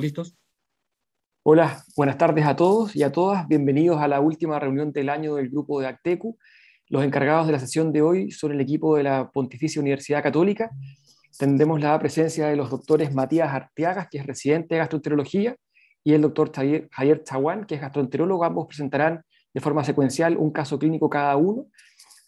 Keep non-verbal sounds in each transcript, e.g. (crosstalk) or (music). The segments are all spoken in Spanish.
listos? Hola, buenas tardes a todos y a todas. Bienvenidos a la última reunión del año del grupo de Actecu. Los encargados de la sesión de hoy son el equipo de la Pontificia Universidad Católica. Tendremos la presencia de los doctores Matías Arteagas, que es residente de gastroenterología, y el doctor Javier Chaguán, que es gastroenterólogo. Ambos presentarán de forma secuencial un caso clínico cada uno.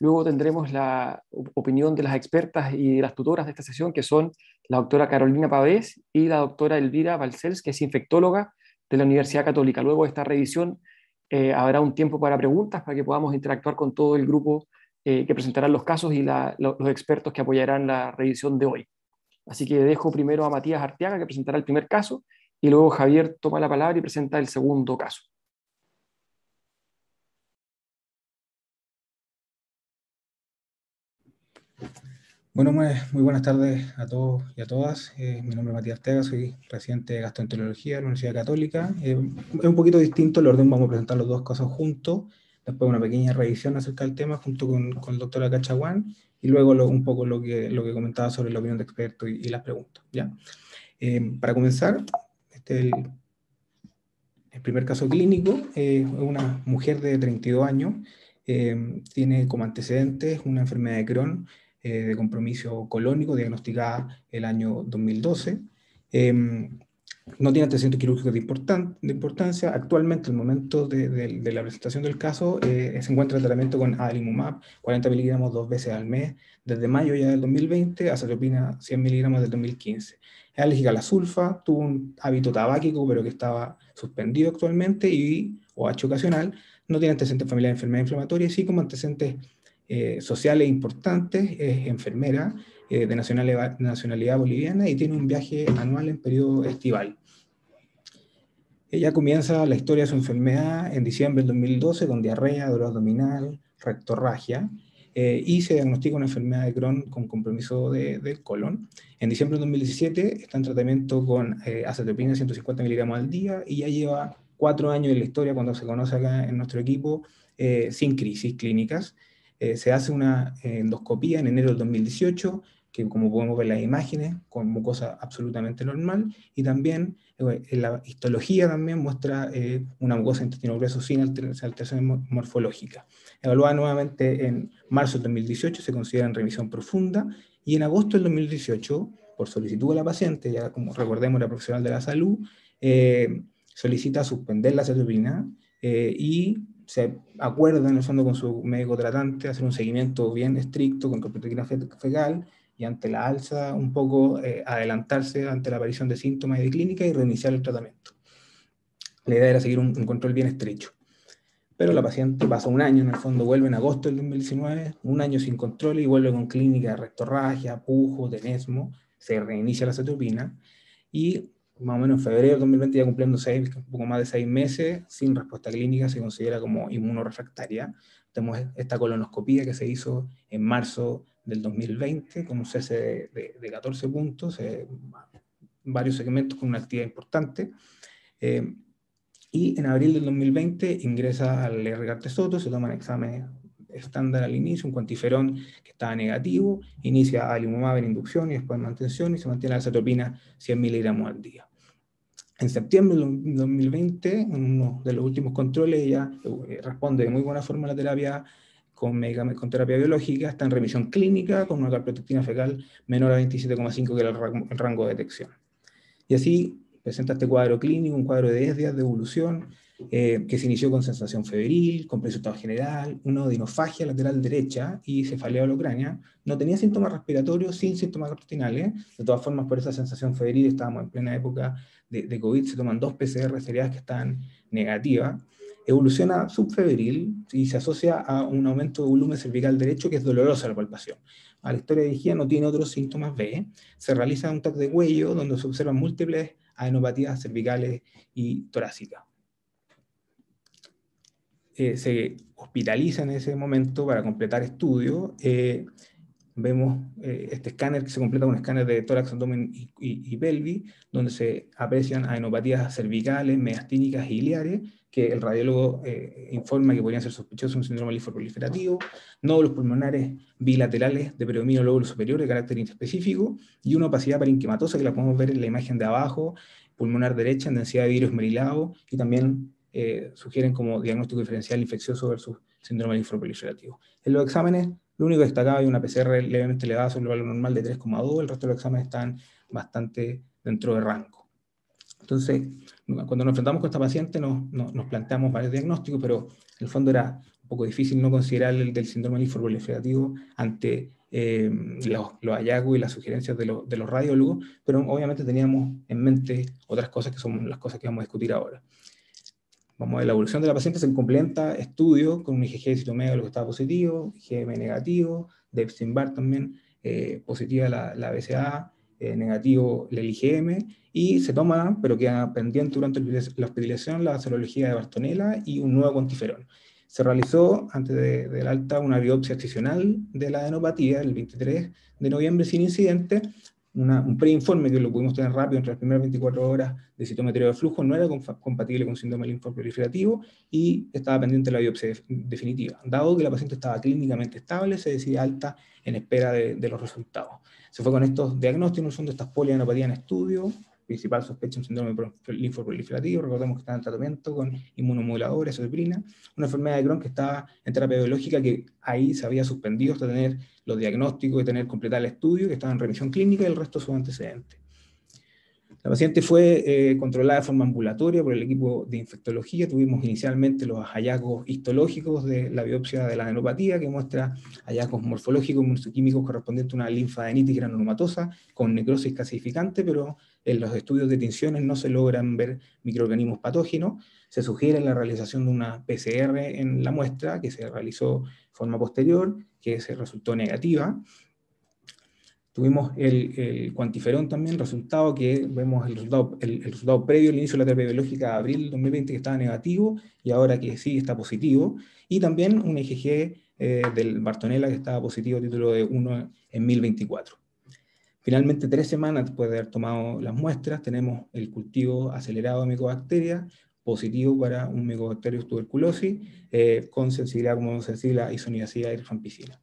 Luego tendremos la opinión de las expertas y de las tutoras de esta sesión, que son la doctora Carolina Pavés y la doctora Elvira Balcells, que es infectóloga de la Universidad Católica. Luego de esta revisión eh, habrá un tiempo para preguntas, para que podamos interactuar con todo el grupo eh, que presentará los casos y los, expertos que apoyarán la revisión de hoy. Así que dejo primero a Matías Artiaga que presentará el primer caso, y luego Javier toma la palabra y presenta el segundo caso. Bueno, muy, buenas tardes a todos y a todas. Eh, mi nombre es Matías Ortega, soy residente de gastroenterología de la Universidad Católica. Eh, es un poquito distinto el orden, vamos a presentar los dos casos juntos, después una pequeña revisión acerca del tema junto con, con el doctor Acachaguán y luego un poco lo que, lo que comentaba sobre la opinión de expertos y, las preguntas. ¿ya? Eh, para comenzar, este es el, el primer caso clínico, es una mujer de 32 años, tiene como antecedentes una enfermedad de Crohn, eh, de compromiso colónico, diagnosticada el año 2012. Em, no tiene antecedentes quirúrgicos de, de importancia. Actualmente, en el momento de, de, la presentación del caso, eh, se encuentra el tratamiento con adalimumab, 40 miligramos dos veces al mes, desde mayo ya del 2020, opina 100 miligramos del 2015. Es alérgica a la sulfa, tuvo un hábito tabáquico, pero que estaba suspendido actualmente, y OH ocasional, no tiene antecedentes familiares de enfermedad inflamatoria, así como antecedentes eh, sociales importantes, es enfermera eh, de nacionalidad, boliviana y tiene un viaje anual en periodo estival. Ella comienza la historia de su enfermedad en diciembre del 2012 con diarrea, dolor abdominal, rectorragia, eh, y se diagnostica una enfermedad de Crohn con compromiso del colon. En diciembre del 2017 está en tratamiento con eh, 150 miligramos al día y ya lleva cuatro años en la historia cuando se conoce acá en nuestro equipo eh, sin crisis clínicas. Eh, se hace una eh, endoscopía en enero del 2018, que como podemos ver las imágenes, con mucosa absolutamente normal, y también eh, la histología también muestra una mucosa intestinal grueso sin alteración morfológica. Evaluada nuevamente en marzo del 2018, se considera en revisión profunda, y en agosto del 2018, por solicitud de la paciente, ya como recordemos la profesional de la salud, solicita suspender la ceturina y se acuerda en el fondo con su médico tratante hacer un seguimiento bien estricto con carpetografía fecal y ante la alza un poco eh, adelantarse ante la aparición de síntomas de clínica y reiniciar el tratamiento. La idea era seguir un, control bien estrecho. Pero la paciente pasa un año, en el fondo vuelve en agosto del 2019, un año sin control y vuelve con clínica de rectorragia, pujo, tenesmo, se reinicia la cetopina y más o menos en febrero del 2020, ya cumpliendo seis, un poco más de seis meses, sin respuesta clínica, se considera como inmunorefractaria. Tenemos esta colonoscopía que se hizo en marzo del 2020, con un cese de, 14 puntos, eh, varios segmentos con una actividad importante. Eh, y en abril del 2020 ingresa al RGT Soto, se toman exámenes estándar al inicio, un cuantiferón que estaba negativo, inicia alimumab en inducción y después en mantención y se mantiene la 100 miligramos al día. En septiembre de 2020, en uno de los últimos controles, ella eh, responde de muy buena forma a la terapia con, con terapia biológica, está en remisión clínica con una calprotectina fecal menor a 27,5 que era el rango de detección. Y así presenta este cuadro clínico, un cuadro de días de evolución, eh, que se inició con sensación febril, con estado general, una odinofagia lateral derecha y cefalea holocránea. No tenía síntomas respiratorios sin síntomas gastrointestinales. De todas formas, por esa sensación febril estábamos en plena época de, COVID, se toman dos PCR seriadas que están negativas. Evoluciona subfebril y se asocia a un aumento de volumen cervical derecho que es dolorosa la palpación. A la historia de higiene no tiene otros síntomas B. Se realiza un tap de cuello donde se observan múltiples adenopatías cervicales y torácicas. Eh, se hospitaliza en ese momento para completar estudios. Eh, vemos eh, este escáner que se completa con un escáner de tórax, abdomen y, y, pelvis, donde se aprecian adenopatías cervicales, mediastínicas y hiliares, que el radiólogo informa que podrían ser sospechosos de un síndrome linfoproliferativo, nódulos pulmonares bilaterales de predominio lóbulo superior de carácter inespecífico y una opacidad parenquimatosa que la podemos ver en la imagen de abajo, pulmonar derecha en densidad de virus merilado y también eh, sugieren como diagnóstico diferencial infeccioso versus síndrome linfoproliferativo. En los exámenes, lo único destacado hay una PCR levemente elevada sobre el valor normal de 3,2, el resto de los exámenes están bastante dentro de rango. Entonces, cuando nos enfrentamos con esta paciente, nos, planteamos varios diagnósticos, pero en el fondo era un poco difícil no considerar el del síndrome linfoproliferativo ante eh, los, los, hallazgos y las sugerencias de, de, los radiólogos, pero obviamente teníamos en mente otras cosas que son las cosas que vamos a discutir ahora. Vamos a ver la evolución de la paciente, se complementa estudios con un IgG de citomegalo que estaba positivo, IgM negativo, de epstein también eh, positiva la, la BCA, eh, negativo el IgM, y se toma, pero queda pendiente durante la hospitalización, la serología de Bartonella y un nuevo contiferón. Se realizó antes del alta una biopsia excisional de la adenopatía el 23 de noviembre sin incidente, un preinforme que lo pudimos tener rápido entre las primeras 24 horas de citometría de flujo, no era compatible con síndrome linfoproliferativo y estaba pendiente la biopsia definitiva. Dado que la paciente estaba clínicamente estable, se decide alta en espera de, los resultados. Se fue con estos diagnósticos, son de estas polianopatías en estudio, principal sospecha un síndrome linfoproliferativo, recordemos que está en tratamiento con inmunomoduladores, heparina, una enfermedad de Crohn que estaba en terapia biológica que ahí se había suspendido hasta tener los diagnósticos y tener completar el estudio, que estaba en remisión clínica y el resto de su antecedentes. La paciente fue eh, controlada de forma ambulatoria por el equipo de infectología. Tuvimos inicialmente los hallazgos histológicos de la biopsia de la adenopatía, que muestra hallazgos morfológicos y químicos correspondientes a una linfadenitis granulomatosa con necrosis calcificante, pero en los estudios de tensiones no se logran ver microorganismos patógenos. Se sugiere la realización de una PCR en la muestra, que se realizó de forma posterior, que se resultó negativa. Tuvimos el, cuantiferón también, resultado que vemos el resultado, el, el previo al inicio de la terapia biológica de abril 2020 que estaba negativo y ahora que sí está positivo. Y también un IgG e eh, del Bartonella que estaba positivo a título de 1 en 1024. Finalmente, tres semanas después de haber tomado las muestras, tenemos el cultivo acelerado de micobacterias, positivo para un micobacterius tuberculosis, eh, con sensibilidad como sensible a isoniazida y rifampicina.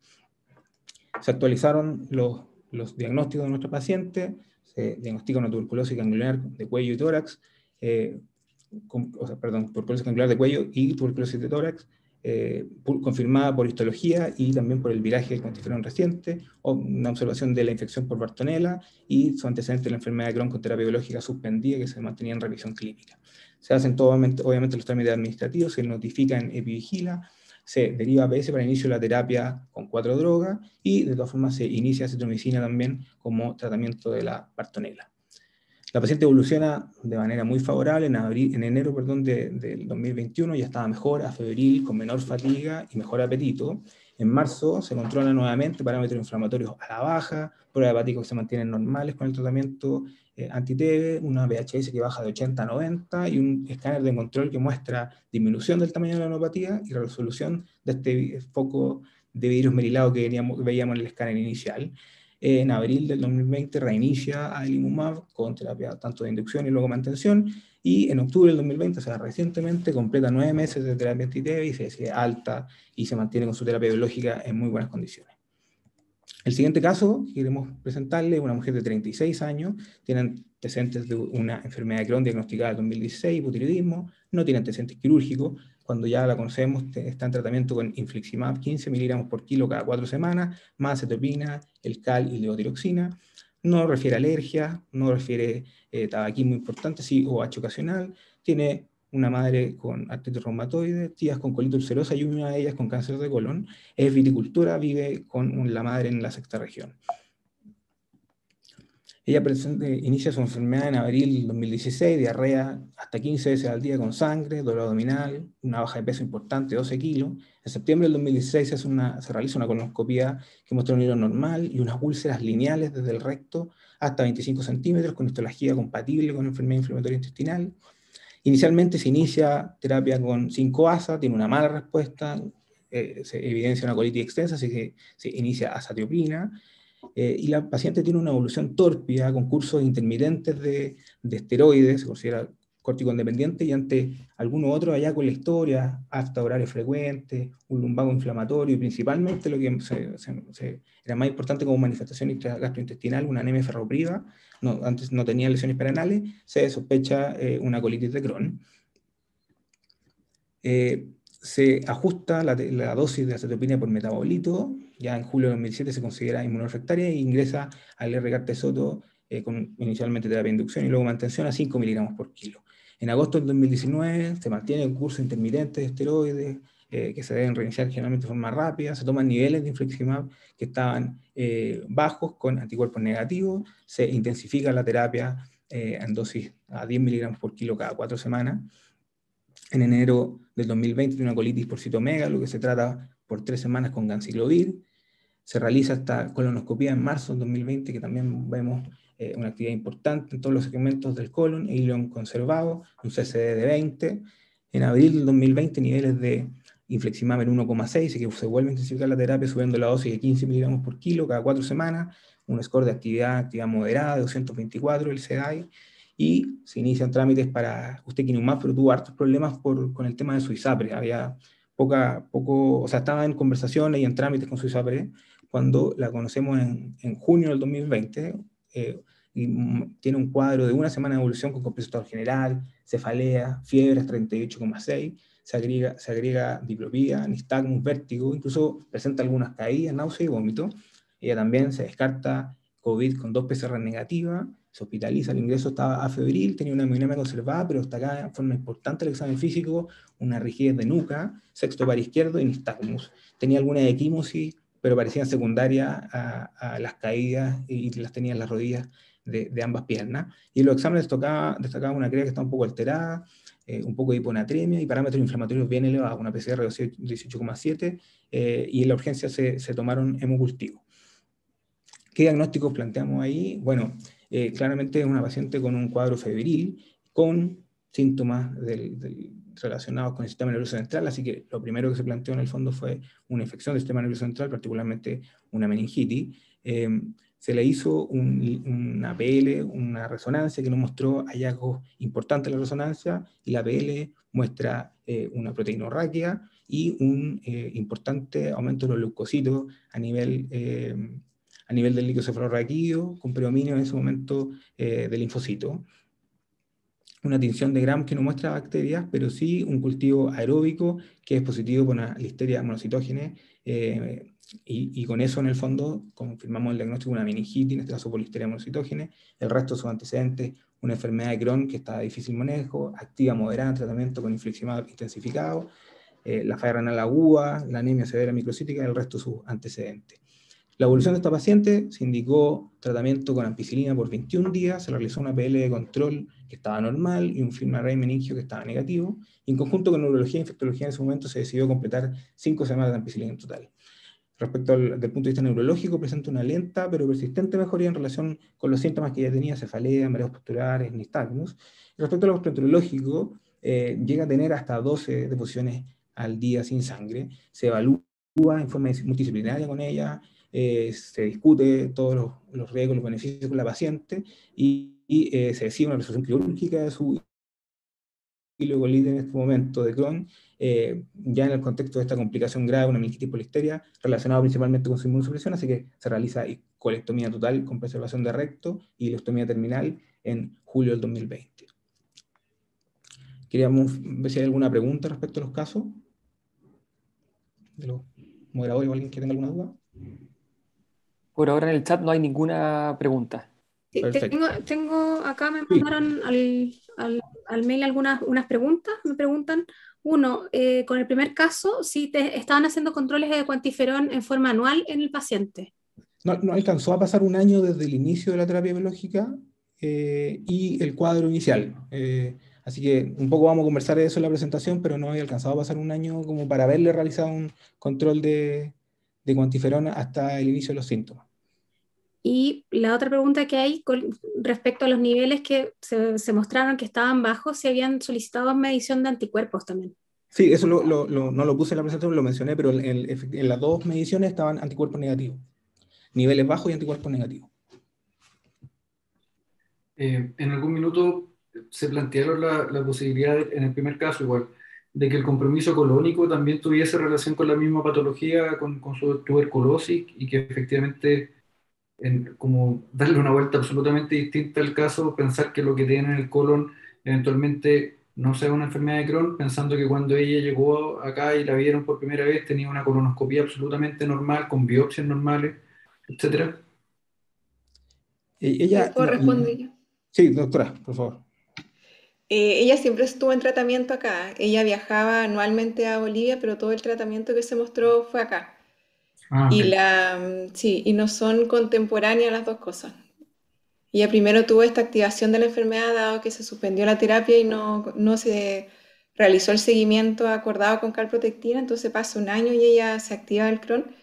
Se actualizaron los los diagnósticos de nuestro paciente, se diagnostica una tuberculosis ganglionar de cuello y tórax, eh, o sea, perdón, tuberculosis ganglionar de cuello y tuberculosis de tórax, eh, confirmada por histología y también por el viraje del contiferón reciente, o una observación de la infección por Bartonella y su antecedente de la enfermedad de Crohn con terapia biológica suspendida que se mantenía en revisión clínica. Se hacen todo, obviamente los trámites administrativos, se notifica en Epivigila, se deriva APS para inicio de la terapia con cuatro drogas y de todas formas se inicia citromicina también como tratamiento de la partonela. La paciente evoluciona de manera muy favorable en, enero del 2021, ya estaba mejor a febril, con menor fatiga y mejor apetito. En marzo se controla nuevamente parámetros inflamatorios a la baja, pruebas hepáticas que se mantienen normales con el tratamiento eh, anti-TB, una VHS que baja de 80 a 90 y un escáner de control que muestra disminución del tamaño de la neuropatía y resolución de este foco de virus merilado que veíamos, veíamos en el escáner inicial. Eh, en abril del 2020 reinicia a con terapia tanto de inducción y luego mantención y en octubre del 2020, o sea, recientemente, completa nueve meses de terapia antiteve y se decide alta y se mantiene con su terapia biológica en muy buenas condiciones. El siguiente caso que queremos presentarle es una mujer de 36 años, tiene antecedentes de una enfermedad de Crohn diagnosticada en 2016, botulismo, no tiene antecedentes quirúrgicos, cuando ya la conocemos está en tratamiento con infliximab 15 miligramos por kilo cada cuatro semanas, más cetopina, el cal y leotiroxina, no refiere alergia, no refiere eh, tabaquismo importante, sí, o H ocasional, tiene una madre con artritis reumatoide, tías con colitis ulcerosa y una de ellas con cáncer de colon, es viticultura, vive con la madre en la sexta región. Ella inicia su enfermedad en abril de 2016, diarrea hasta 15 veces al día con sangre, dolor abdominal, una baja de peso importante, 12 kilos, en septiembre del 2016 se, realiza una colonoscopia que muestra un hilo normal y unas úlceras lineales desde el recto hasta 25 centímetros con histología compatible con enfermedad inflamatoria intestinal. Inicialmente se inicia terapia con 5-ASA, tiene una mala respuesta, eh, se evidencia una colitis extensa, así que se inicia azatioprina. Eh, y la paciente tiene una evolución torpida con cursos intermitentes de, de esteroides, se considera córtico independiente y ante alguno otro allá con la historia, hasta horarios frecuentes, un lumbago inflamatorio y principalmente lo que era más importante como manifestación gastrointestinal, una anemia ferropriva, antes no tenía lesiones perenales, se sospecha eh, una colitis de Crohn. Eh, se ajusta la, dosis de acetopina por metabolito, ya en julio de 2007 se considera inmunorefectaria e ingresa al R. Soto eh, inicialmente terapia de inducción y luego mantención a 5 miligramos por kilo. En agosto del 2019 se mantiene el curso intermitente de esteroides, eh, que se deben reiniciar generalmente de forma rápida, se toman niveles de infliximab que estaban eh, bajos con anticuerpos negativos, se intensifica la terapia en dosis a 10 miligramos por kilo cada cuatro semanas. En enero del 2020 tiene una colitis por citomegalo que se trata por tres semanas con ganciclovir. Se realiza esta colonoscopia en marzo del 2020, que también vemos eh, una actividad importante en todos los segmentos del colon e conservado, un CCD de 20. En abril del 2020, niveles de infliximab en 1,6, y que se vuelve a la terapia subiendo la dosis de 15 miligramos por kilo cada cuatro semanas, un score de actividad, moderada de 224, el CDAI, y se inician trámites para Usted un pero tuvo hartos problemas por, con el tema de isapre, había poca, poco, o sea, estaba en conversaciones y en trámites con su isapre cuando la conocemos en, en junio del 2020, eh, y mm, tiene un cuadro de una semana de evolución con compresor general, cefalea, fiebres 38,6, se agrega, se agrega diplopía, nistagmus, vértigo, incluso presenta algunas caídas, náusea y vómito. Ella también se descarta COVID con dos PCR negativas, se hospitaliza, el ingreso estaba a febril, tenía una hemorragia conservada, pero acá en forma importante el examen físico, una rigidez de nuca, sexto par izquierdo y nistagmus. Tenía alguna equimosis, pero parecían secundarias a, a las caídas y las tenía en las rodillas de, ambas piernas. Y los exámenes destacaba, una cría que está un poco alterada, eh, un poco de hiponatremia y parámetros inflamatorios bien elevados, una PCR de 18,7 y en la urgencia se, tomaron hemocultivo. ¿Qué diagnósticos planteamos ahí? Bueno, eh, claramente es una paciente con un cuadro febril, con síntomas relacionados con el sistema nervioso central, así que lo primero que se planteó en el fondo fue una infección del sistema nervioso central, particularmente una meningitis. Eh, se le hizo una PL, una resonancia que nos mostró hallazgos importantes en la resonancia y la PL muestra eh, una proteína y un eh, importante aumento de los leucocitos a nivel, eh, a nivel del líquido con predominio en ese momento del linfocito. Una tinción de Gram que no muestra bacterias, pero sí un cultivo aeróbico que es positivo por una listeria monocitógena y, con eso, en el fondo, confirmamos el diagnóstico de una meningitis, en este caso polisteria monocitógena, el resto de sus antecedentes, una enfermedad de Crohn que está de difícil manejo, activa moderada, tratamiento con infliximab intensificado, eh, la falla renal aguda, la anemia severa microcítica, el resto de sus antecedentes. La evolución de esta paciente se indicó tratamiento con ampicilina por 21 días, se realizó una PL de control que estaba normal y un firma rey meningio que estaba negativo. Y en conjunto con neurología e infectología en ese momento se decidió completar 5 semanas de ampicilina en total. Respecto al del punto de vista neurológico, presenta una lenta pero persistente mejoría en relación con los síntomas que ya tenía, cefalea, mareos postulares, nistagmus. Respecto al gastroenterológico, eh, llega a tener hasta 12 deposiciones al día sin sangre, se evalúa en forma multidisciplinaria con ella, eh, se discute todos los, riesgos, los beneficios con la paciente y, eh, se decide una resolución quirúrgica de su y Luego, en este momento de clon, eh, ya en el contexto de esta complicación grave, una meningitis polisteria, relacionada principalmente con su inmunosupresión, así que se realiza colectomía total con preservación de recto y ileostomía terminal en julio del 2020. Queríamos ver si hay alguna pregunta respecto a los casos. De los moderadores o alguien que tenga alguna duda. Por ahora en el chat no hay ninguna pregunta. tengo, acá me mandaron al al mail algunas preguntas. Me preguntan, uno, eh, con el primer caso, si te estaban haciendo controles de cuantiferón en forma anual en el paciente. No, alcanzó a pasar un año desde el inicio de la terapia biológica eh, y el cuadro inicial. Eh, así que un poco vamos a conversar de eso en la presentación, pero no había alcanzado a pasar un año como para haberle realizado un control de, de cuantiferón hasta el inicio de los síntomas. Y la otra pregunta que hay respecto a los niveles que se, mostraron que estaban bajos, si habían solicitado medición de anticuerpos también. Sí, eso no lo puse en la presentación, lo mencioné, pero en, las dos mediciones estaban anticuerpos negativos. Niveles bajos y anticuerpos negativos. Eh, en algún minuto se plantearon la, la posibilidad, en el primer caso igual, de que el compromiso colónico también tuviese relación con la misma patología, con, con su tuberculosis, y que efectivamente como darle una vuelta absolutamente distinta al caso, pensar que lo que tiene en el colon eventualmente no sea una enfermedad de Crohn, pensando que cuando ella llegó acá y la vieron por primera vez tenía una colonoscopia absolutamente normal, con biopsias normales, etc. Eh, ella, corresponde yo? Sí, doctora, por favor. Eh, ella siempre estuvo en tratamiento acá. Ella viajaba anualmente a Bolivia, pero todo el tratamiento que se mostró fue acá. Ah, y, la, sí, y no son contemporáneas las dos cosas. Ella primero tuvo esta activación de la enfermedad dado que se suspendió la terapia y no, no se realizó el seguimiento acordado con calprotectina, entonces pasa un año y ella se activa el Crohn.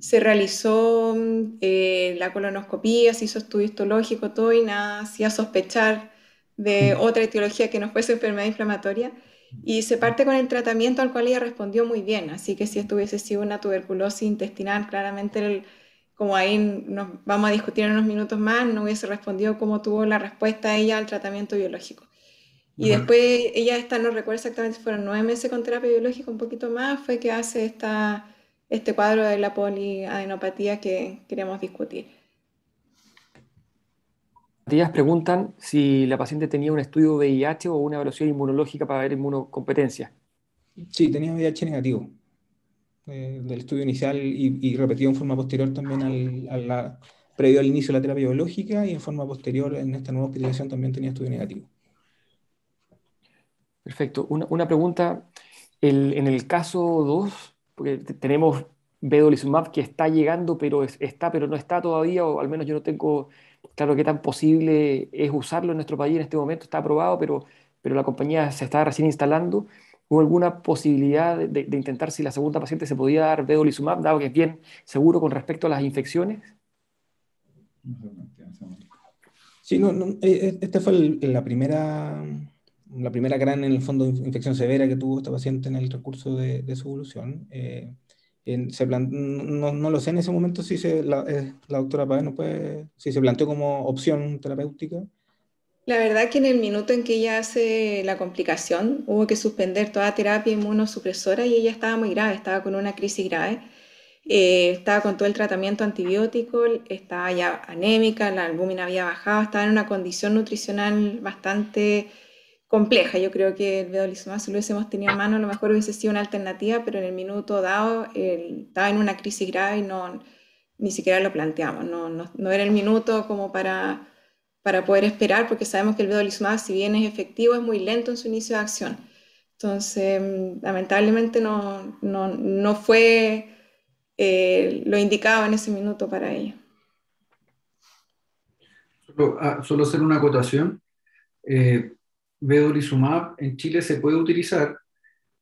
Se realizó eh, la colonoscopia se hizo estudio histológico, todo y nada, hacía sospechar de mm. otra etiología que no fuese enfermedad inflamatoria. Y se parte con el tratamiento al cual ella respondió muy bien, así que si estuviese sido una tuberculosis intestinal, claramente como ahí nos vamos a discutir en unos minutos más, no hubiese respondido cómo tuvo la respuesta ella al tratamiento biológico. Y después ella está, no recuerdo exactamente si fueron nueve meses con terapia biológica, un poquito más, fue que hace este cuadro de la poliadenopatía que queremos discutir. Días preguntan si la paciente tenía un estudio de VIH o una evaluación inmunológica para ver inmunocompetencia. Sí, tenía VIH negativo eh, del estudio inicial y, repetido en forma posterior también previo al inicio de la terapia biológica y en forma posterior en esta nueva hospitalización también tenía estudio negativo. Perfecto. Una, pregunta, en el caso 2, porque tenemos vedolizumab que está llegando, pero está, pero no está todavía, o al menos yo no tengo claro, qué tan posible es usarlo en nuestro país en este momento, está aprobado, pero, pero la compañía se está recién instalando. ¿Hubo alguna posibilidad de, intentar si la segunda paciente se podía dar vedolizumab, dado que es bien seguro con respecto a las infecciones? Sí, no, no eh, eh, esta fue la primera la primera gran, en el fondo, infección severa que tuvo esta paciente en el recurso de, su evolución. Eh, se no, lo sé en ese momento si se, eh, la, doctora Páez no puede, si se planteó como opción terapéutica. La verdad que en el minuto en que ella hace la complicación, hubo que suspender toda terapia inmunosupresora y ella estaba muy grave, estaba con una crisis grave. Eh, estaba con todo el tratamiento antibiótico, estaba ya anémica, la albúmina había bajado, estaba en una condición nutricional bastante compleja. Yo creo que el vedolizumab, si lo hubiésemos tenido en mano, a lo mejor hubiese sido una alternativa, pero en el minuto dado estaba en una crisis grave y no, ni siquiera lo planteamos. No, no, era el minuto como para, para poder esperar, porque sabemos que el vedolizumab, si bien es efectivo, es muy lento en su inicio de acción. Entonces, lamentablemente no, no, no fue eh, lo indicado en ese minuto para ella. Solo, ah, solo hacer una acotación. Eh, vedolizumab en Chile se puede utilizar,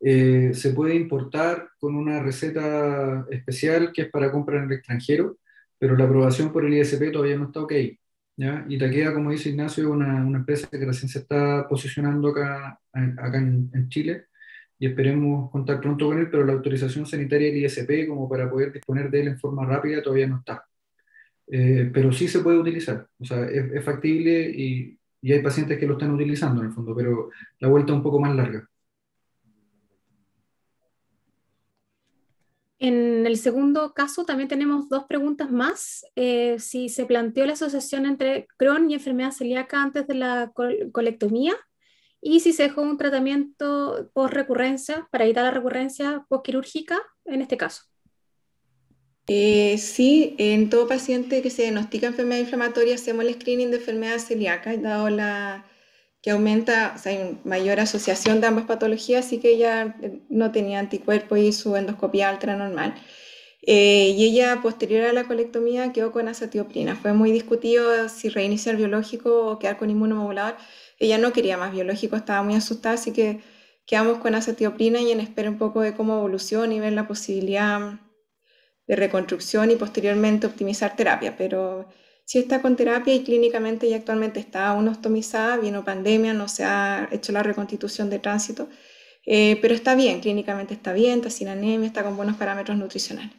eh, se puede importar con una receta especial que es para compra en el extranjero, pero la aprobación por el ISP todavía no está ok. ¿ya? Y Taqueda, como dice Ignacio, es una, una, empresa que recién se está posicionando acá, acá en, Chile y esperemos contar pronto con él, pero la autorización sanitaria del ISP como para poder disponer de él en forma rápida todavía no está. Eh, pero sí se puede utilizar, o sea, es factible y y hay pacientes que lo están utilizando en el fondo, pero la vuelta es un poco más larga. En el segundo caso también tenemos dos preguntas más. Eh, si se planteó la asociación entre Crohn y enfermedad celíaca antes de la colectomía y si se dejó un tratamiento post recurrencia para evitar la recurrencia quirúrgica en este caso. Eh, sí, en todo paciente que se diagnostica enfermedad inflamatoria hacemos el screening de enfermedad celíaca, dado la que aumenta, o sea, hay mayor asociación de ambas patologías, así que ella eh, no tenía anticuerpo y su endoscopia ultra normal. Eh, y ella, posterior a la colectomía, quedó con azatioprina. Fue muy discutido si reiniciar biológico o quedar con inmunomodulador. Ella no quería más biológico, estaba muy asustada, así que quedamos con azatioprina y en espera un poco de cómo evoluciona y ver la posibilidad de reconstrucción y posteriormente optimizar terapia, pero si está con terapia y clínicamente y actualmente está aún ostomizada, vino pandemia, no se ha hecho la reconstitución de tránsito, eh, pero está bien, clínicamente está bien, está sin anemia, está con buenos parámetros nutricionales.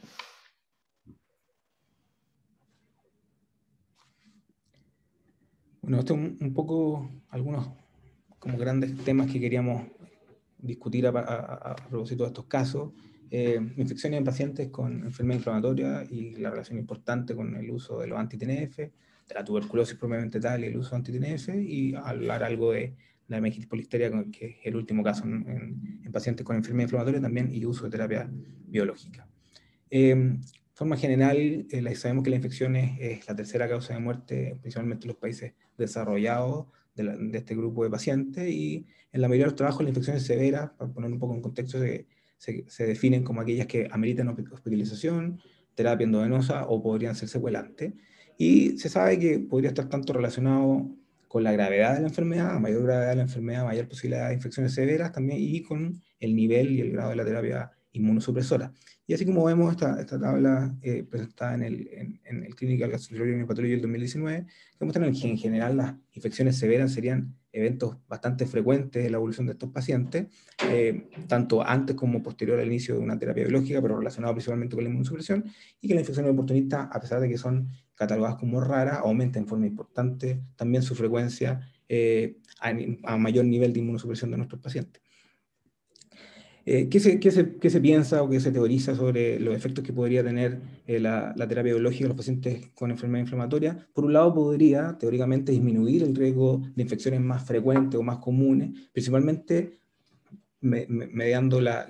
Bueno, esto un, un poco algunos como grandes temas que queríamos discutir a, a propósito de estos casos. Eh, infecciones en pacientes con enfermedad inflamatoria y la relación importante con el uso de los anti-TNF, de la tuberculosis propiamente tal y el uso de anti-TNF, y hablar algo de la meningitis polisteria, que es el último caso en, pacientes con enfermedad inflamatoria también, y uso de terapia biológica. de eh, forma general, eh, sabemos que la infección es, la tercera causa de muerte, principalmente en los países desarrollados de, de este grupo de pacientes, y en la mayoría de los trabajos la infección es severa, para poner un poco en contexto, de se, definen como aquellas que ameritan hospitalización, terapia endovenosa o podrían ser secuelantes. Y se sabe que podría estar tanto relacionado con la gravedad de la enfermedad, mayor gravedad de la enfermedad, mayor posibilidad de infecciones severas también y con el nivel y el grado de la terapia inmunosupresora. Y así como vemos esta, tabla eh, presentada en el, en, en el Clinical Gastroenterology and Hepatology del 2019, que muestran que en general las infecciones severas serían eventos bastante frecuentes en la evolución de estos pacientes, eh, tanto antes como posterior al inicio de una terapia biológica, pero relacionado principalmente con la inmunosupresión, y que las infecciones oportunistas, a pesar de que son catalogadas como raras, aumenta en forma importante también su frecuencia eh, a mayor nivel de inmunosupresión de nuestros pacientes. Eh, ¿qué, se, piensa o qué se teoriza sobre los efectos que podría tener eh, la, terapia biológica en los pacientes con enfermedad inflamatoria? Por un lado, podría teóricamente disminuir el riesgo de infecciones más frecuentes o más comunes, principalmente mediando la,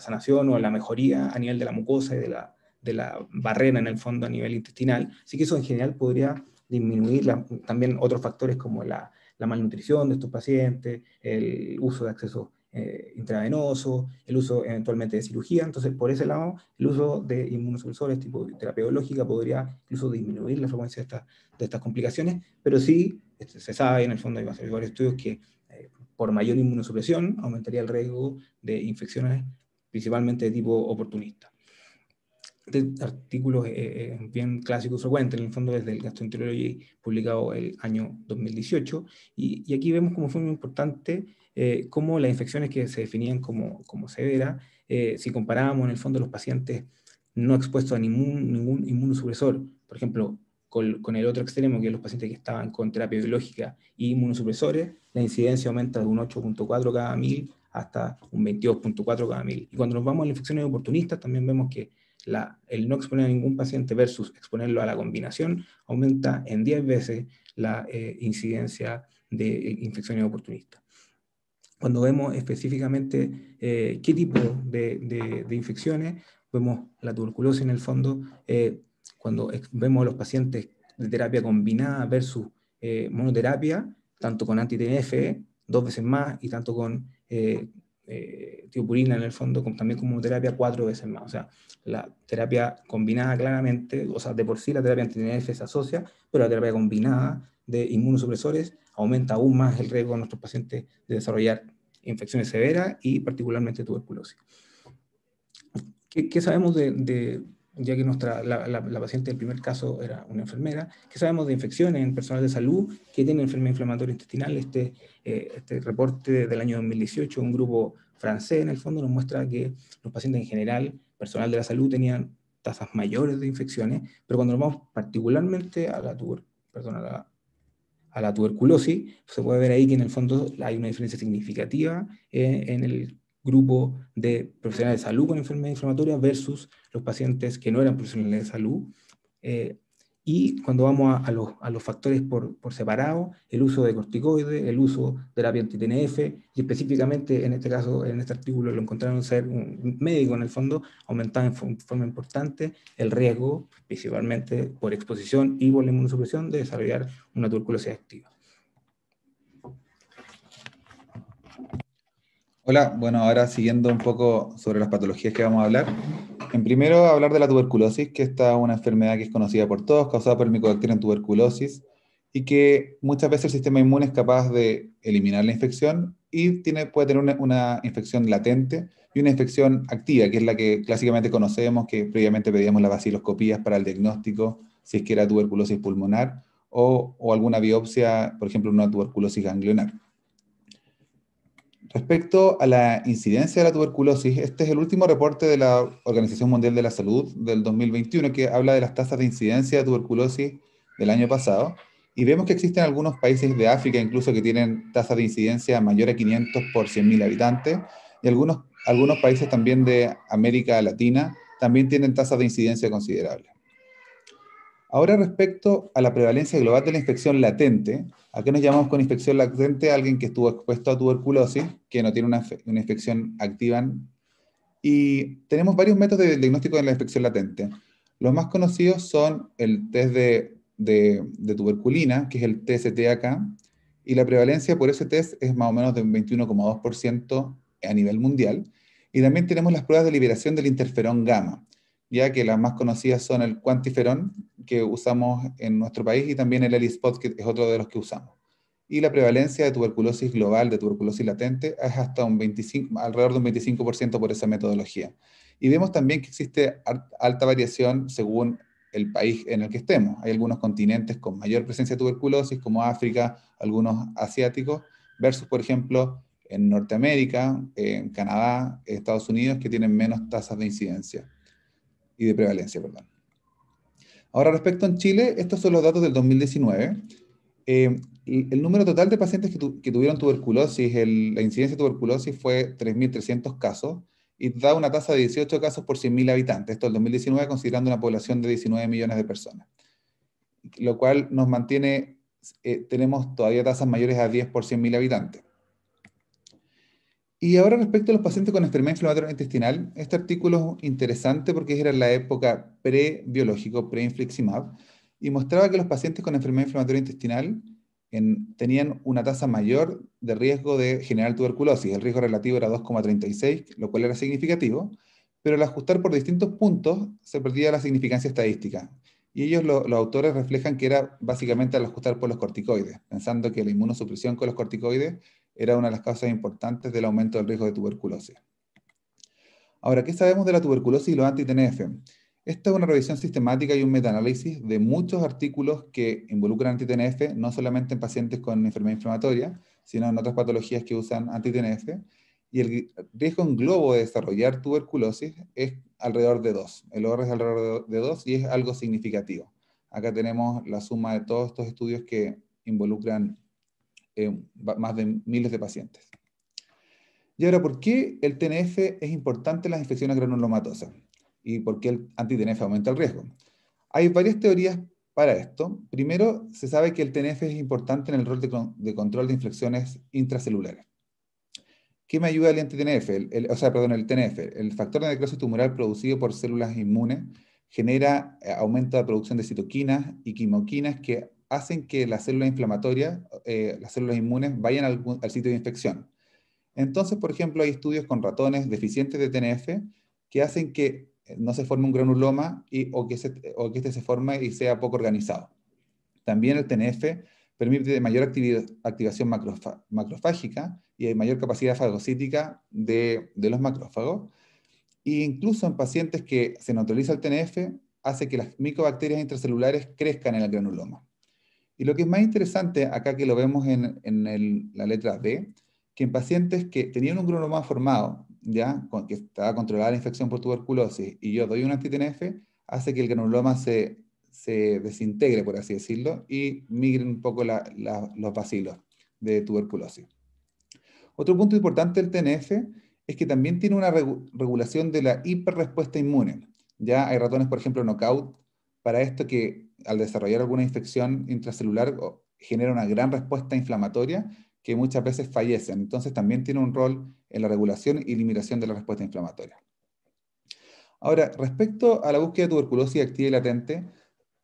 sanación o la mejoría a nivel de la mucosa y de la, de barrera en el fondo a nivel intestinal. Así que eso en general podría disminuir también otros factores como la, la malnutrición de estos pacientes, el uso de acceso eh, intravenoso, el uso eventualmente de cirugía. Entonces, por ese lado, el uso de inmunosupresores tipo terapia biológica podría incluso disminuir la frecuencia de, estas complicaciones, pero sí este, se sabe, en el fondo hay varios estudios que eh, por mayor inmunosupresión aumentaría el riesgo de infecciones principalmente de tipo oportunista. Este artículo eh, es bien clásico se frecuente, en el fondo desde el Gastroenterology, publicado el año 2018, y, y aquí vemos cómo fue muy importante eh, como las infecciones que se definían como, severas, severa, eh, si comparábamos en el fondo los pacientes no expuestos a ningún, inmunosupresor, por ejemplo, con, el otro extremo, que es los pacientes que estaban con terapia biológica e inmunosupresores, la incidencia aumenta de un 8.4 cada mil hasta un 22.4 cada mil. Y cuando nos vamos a las infecciones oportunistas, también vemos que el no exponer a ningún paciente versus exponerlo a la combinación aumenta en 10 veces la eh, incidencia de infecciones oportunistas. Cuando vemos específicamente eh, qué tipo de, infecciones, vemos la tuberculosis en el fondo, eh, cuando vemos los pacientes de terapia combinada versus eh, monoterapia, tanto con anti-TNF, dos veces más, y tanto con tiopurina en el fondo, con, también con monoterapia cuatro veces más. O sea, la terapia combinada claramente, o sea, de por sí la terapia anti-TNF se asocia, pero la terapia combinada de inmunosupresores aumenta aún más el riesgo de nuestros pacientes de desarrollar infecciones severas y particularmente tuberculosis. ¿Qué, sabemos de, ya que nuestra, la, paciente del primer caso era una enfermera, qué sabemos de infecciones en personal de salud que tienen enfermedad inflamatoria intestinal? Este, eh, este reporte del año 2018, un grupo francés en el fondo, nos muestra que los pacientes en general, personal de la salud, tenían tasas mayores de infecciones, pero cuando nos vamos particularmente a la, tuberculosis, a la tuberculosis, se puede ver ahí que en el fondo hay una diferencia significativa eh, en el grupo de profesionales de salud con enfermedad inflamatoria versus los pacientes que no eran profesionales de salud. Eh, y cuando vamos a, los, factores por, separado, el uso de corticoides, el uso de la anti y específicamente en este caso, en este artículo lo encontraron ser un médico en el fondo, aumentaba en forma importante el riesgo, principalmente por exposición y por la inmunosupresión, de desarrollar una tuberculosis activa. Hola, bueno, ahora siguiendo un poco sobre las patologías que vamos a hablar, en primero, hablar de la tuberculosis, que esta es una enfermedad que es conocida por todos, causada por el en tuberculosis, y que muchas veces el sistema inmune es capaz de eliminar la infección y puede tener una, infección latente y una infección activa, que es la que clásicamente conocemos, que previamente pedíamos las vaciloscopías para el diagnóstico, si es que era tuberculosis pulmonar o alguna biopsia, por ejemplo, una tuberculosis ganglionar. Respecto a la incidencia de la tuberculosis, este es el último reporte de la Organización Mundial de la Salud del 2021 que habla de las tasas de incidencia de tuberculosis del año pasado. Y vemos que existen algunos países de África incluso que tienen tasas de incidencia mayor a 500 por 100.000 habitantes. Y algunos, algunos países también de América Latina también tienen tasas de incidencia considerables. Ahora respecto a la prevalencia global de la infección latente, ¿a qué nos llamamos con infección latente? Alguien que estuvo expuesto a tuberculosis, que no tiene una, una infección activa. Y tenemos varios métodos de diagnóstico de la infección latente. Los más conocidos son el test de, de tuberculina, que es el TST acá, y la prevalencia por ese test es más o menos de un 21,2% a nivel mundial. Y también tenemos las pruebas de liberación del interferón gamma, ya que las más conocidas son el cuantiferón, que usamos en nuestro país, y también el ELISpot, que es otro de los que usamos. Y la prevalencia de tuberculosis global, de tuberculosis latente, es hasta un 25, alrededor de un 25% por esa metodología. Y vemos también que existe alta variación según el país en el que estemos. Hay algunos continentes con mayor presencia de tuberculosis, como África, algunos asiáticos, versus, por ejemplo, en Norteamérica, en Canadá, Estados Unidos, que tienen menos tasas de incidencia y de prevalencia, perdón. Ahora, respecto en Chile, estos son los datos del 2019. Eh, el, número total de pacientes que, tuvieron tuberculosis, la incidencia de tuberculosis fue 3.300 casos y da una tasa de 18 casos por 100.000 habitantes. Esto es el 2019, considerando una población de 19 millones de personas. Lo cual nos mantiene, eh, tenemos todavía tasas mayores a 10 por 100.000 habitantes. Y ahora respecto a los pacientes con enfermedad inflamatoria intestinal, este artículo es interesante porque era la época pre-biológico, pre-infliximab, y mostraba que los pacientes con enfermedad inflamatoria intestinal tenían una tasa mayor de riesgo de generar tuberculosis. El riesgo relativo era 2,36, lo cual era significativo, pero al ajustar por distintos puntos se perdía la significancia estadística. Y ellos, los autores, reflejan que era básicamente al ajustar por los corticoides, pensando que la inmunosupresión con los corticoides era una de las causas importantes del aumento del riesgo de tuberculosis. Ahora, ¿qué sabemos de la tuberculosis y los anti-TNF? Esta es una revisión sistemática y un metaanálisis de muchos artículos que involucran anti-TNF, no solamente en pacientes con enfermedad inflamatoria, sino en otras patologías que usan anti-TNF. Y el riesgo en globo de desarrollar tuberculosis es alrededor de 2. El OR es alrededor de 2 y es algo significativo. Acá tenemos la suma de todos estos estudios que involucran eh, más de miles de pacientes. Y ahora, ¿por qué el TNF es importante en las infecciones granulomatosas? ¿Y por qué el anti-TNF aumenta el riesgo? Hay varias teorías para esto. Primero, se sabe que el TNF es importante en el rol de, control de infecciones intracelulares. ¿Qué me ayuda el anti o sea, perdón, el TNF. El factor de necrosis tumoral producido por células inmunes genera, eh, aumenta la producción de citoquinas y quimoquinas que hacen que las células inflamatorias, eh, las células inmunes, vayan al, sitio de infección. Entonces, por ejemplo, hay estudios con ratones deficientes de TNF que hacen que eh, no se forme un granuloma y, o, que se, este se forme y sea poco organizado. También el TNF permite mayor activación macrofágica y hay mayor capacidad fagocítica de, los macrófagos. E incluso en pacientes que se neutraliza el TNF, hace que las micobacterias intracelulares crezcan en el granuloma. Y lo que es más interesante acá que lo vemos en, la letra B, que en pacientes que tenían un granuloma formado, ya, que estaba controlada la infección por tuberculosis, y yo doy un TNF hace que el granuloma se, desintegre, por así decirlo, y migren un poco los vacilos de tuberculosis. Otro punto importante del TNF es que también tiene una regulación de la hiperrespuesta inmune. Ya hay ratones, por ejemplo, knockout, para esto que al desarrollar alguna infección intracelular genera una gran respuesta inflamatoria que muchas veces fallecen. Entonces también tiene un rol en la regulación y limitación de la respuesta inflamatoria. Ahora, respecto a la búsqueda de tuberculosis activa y latente,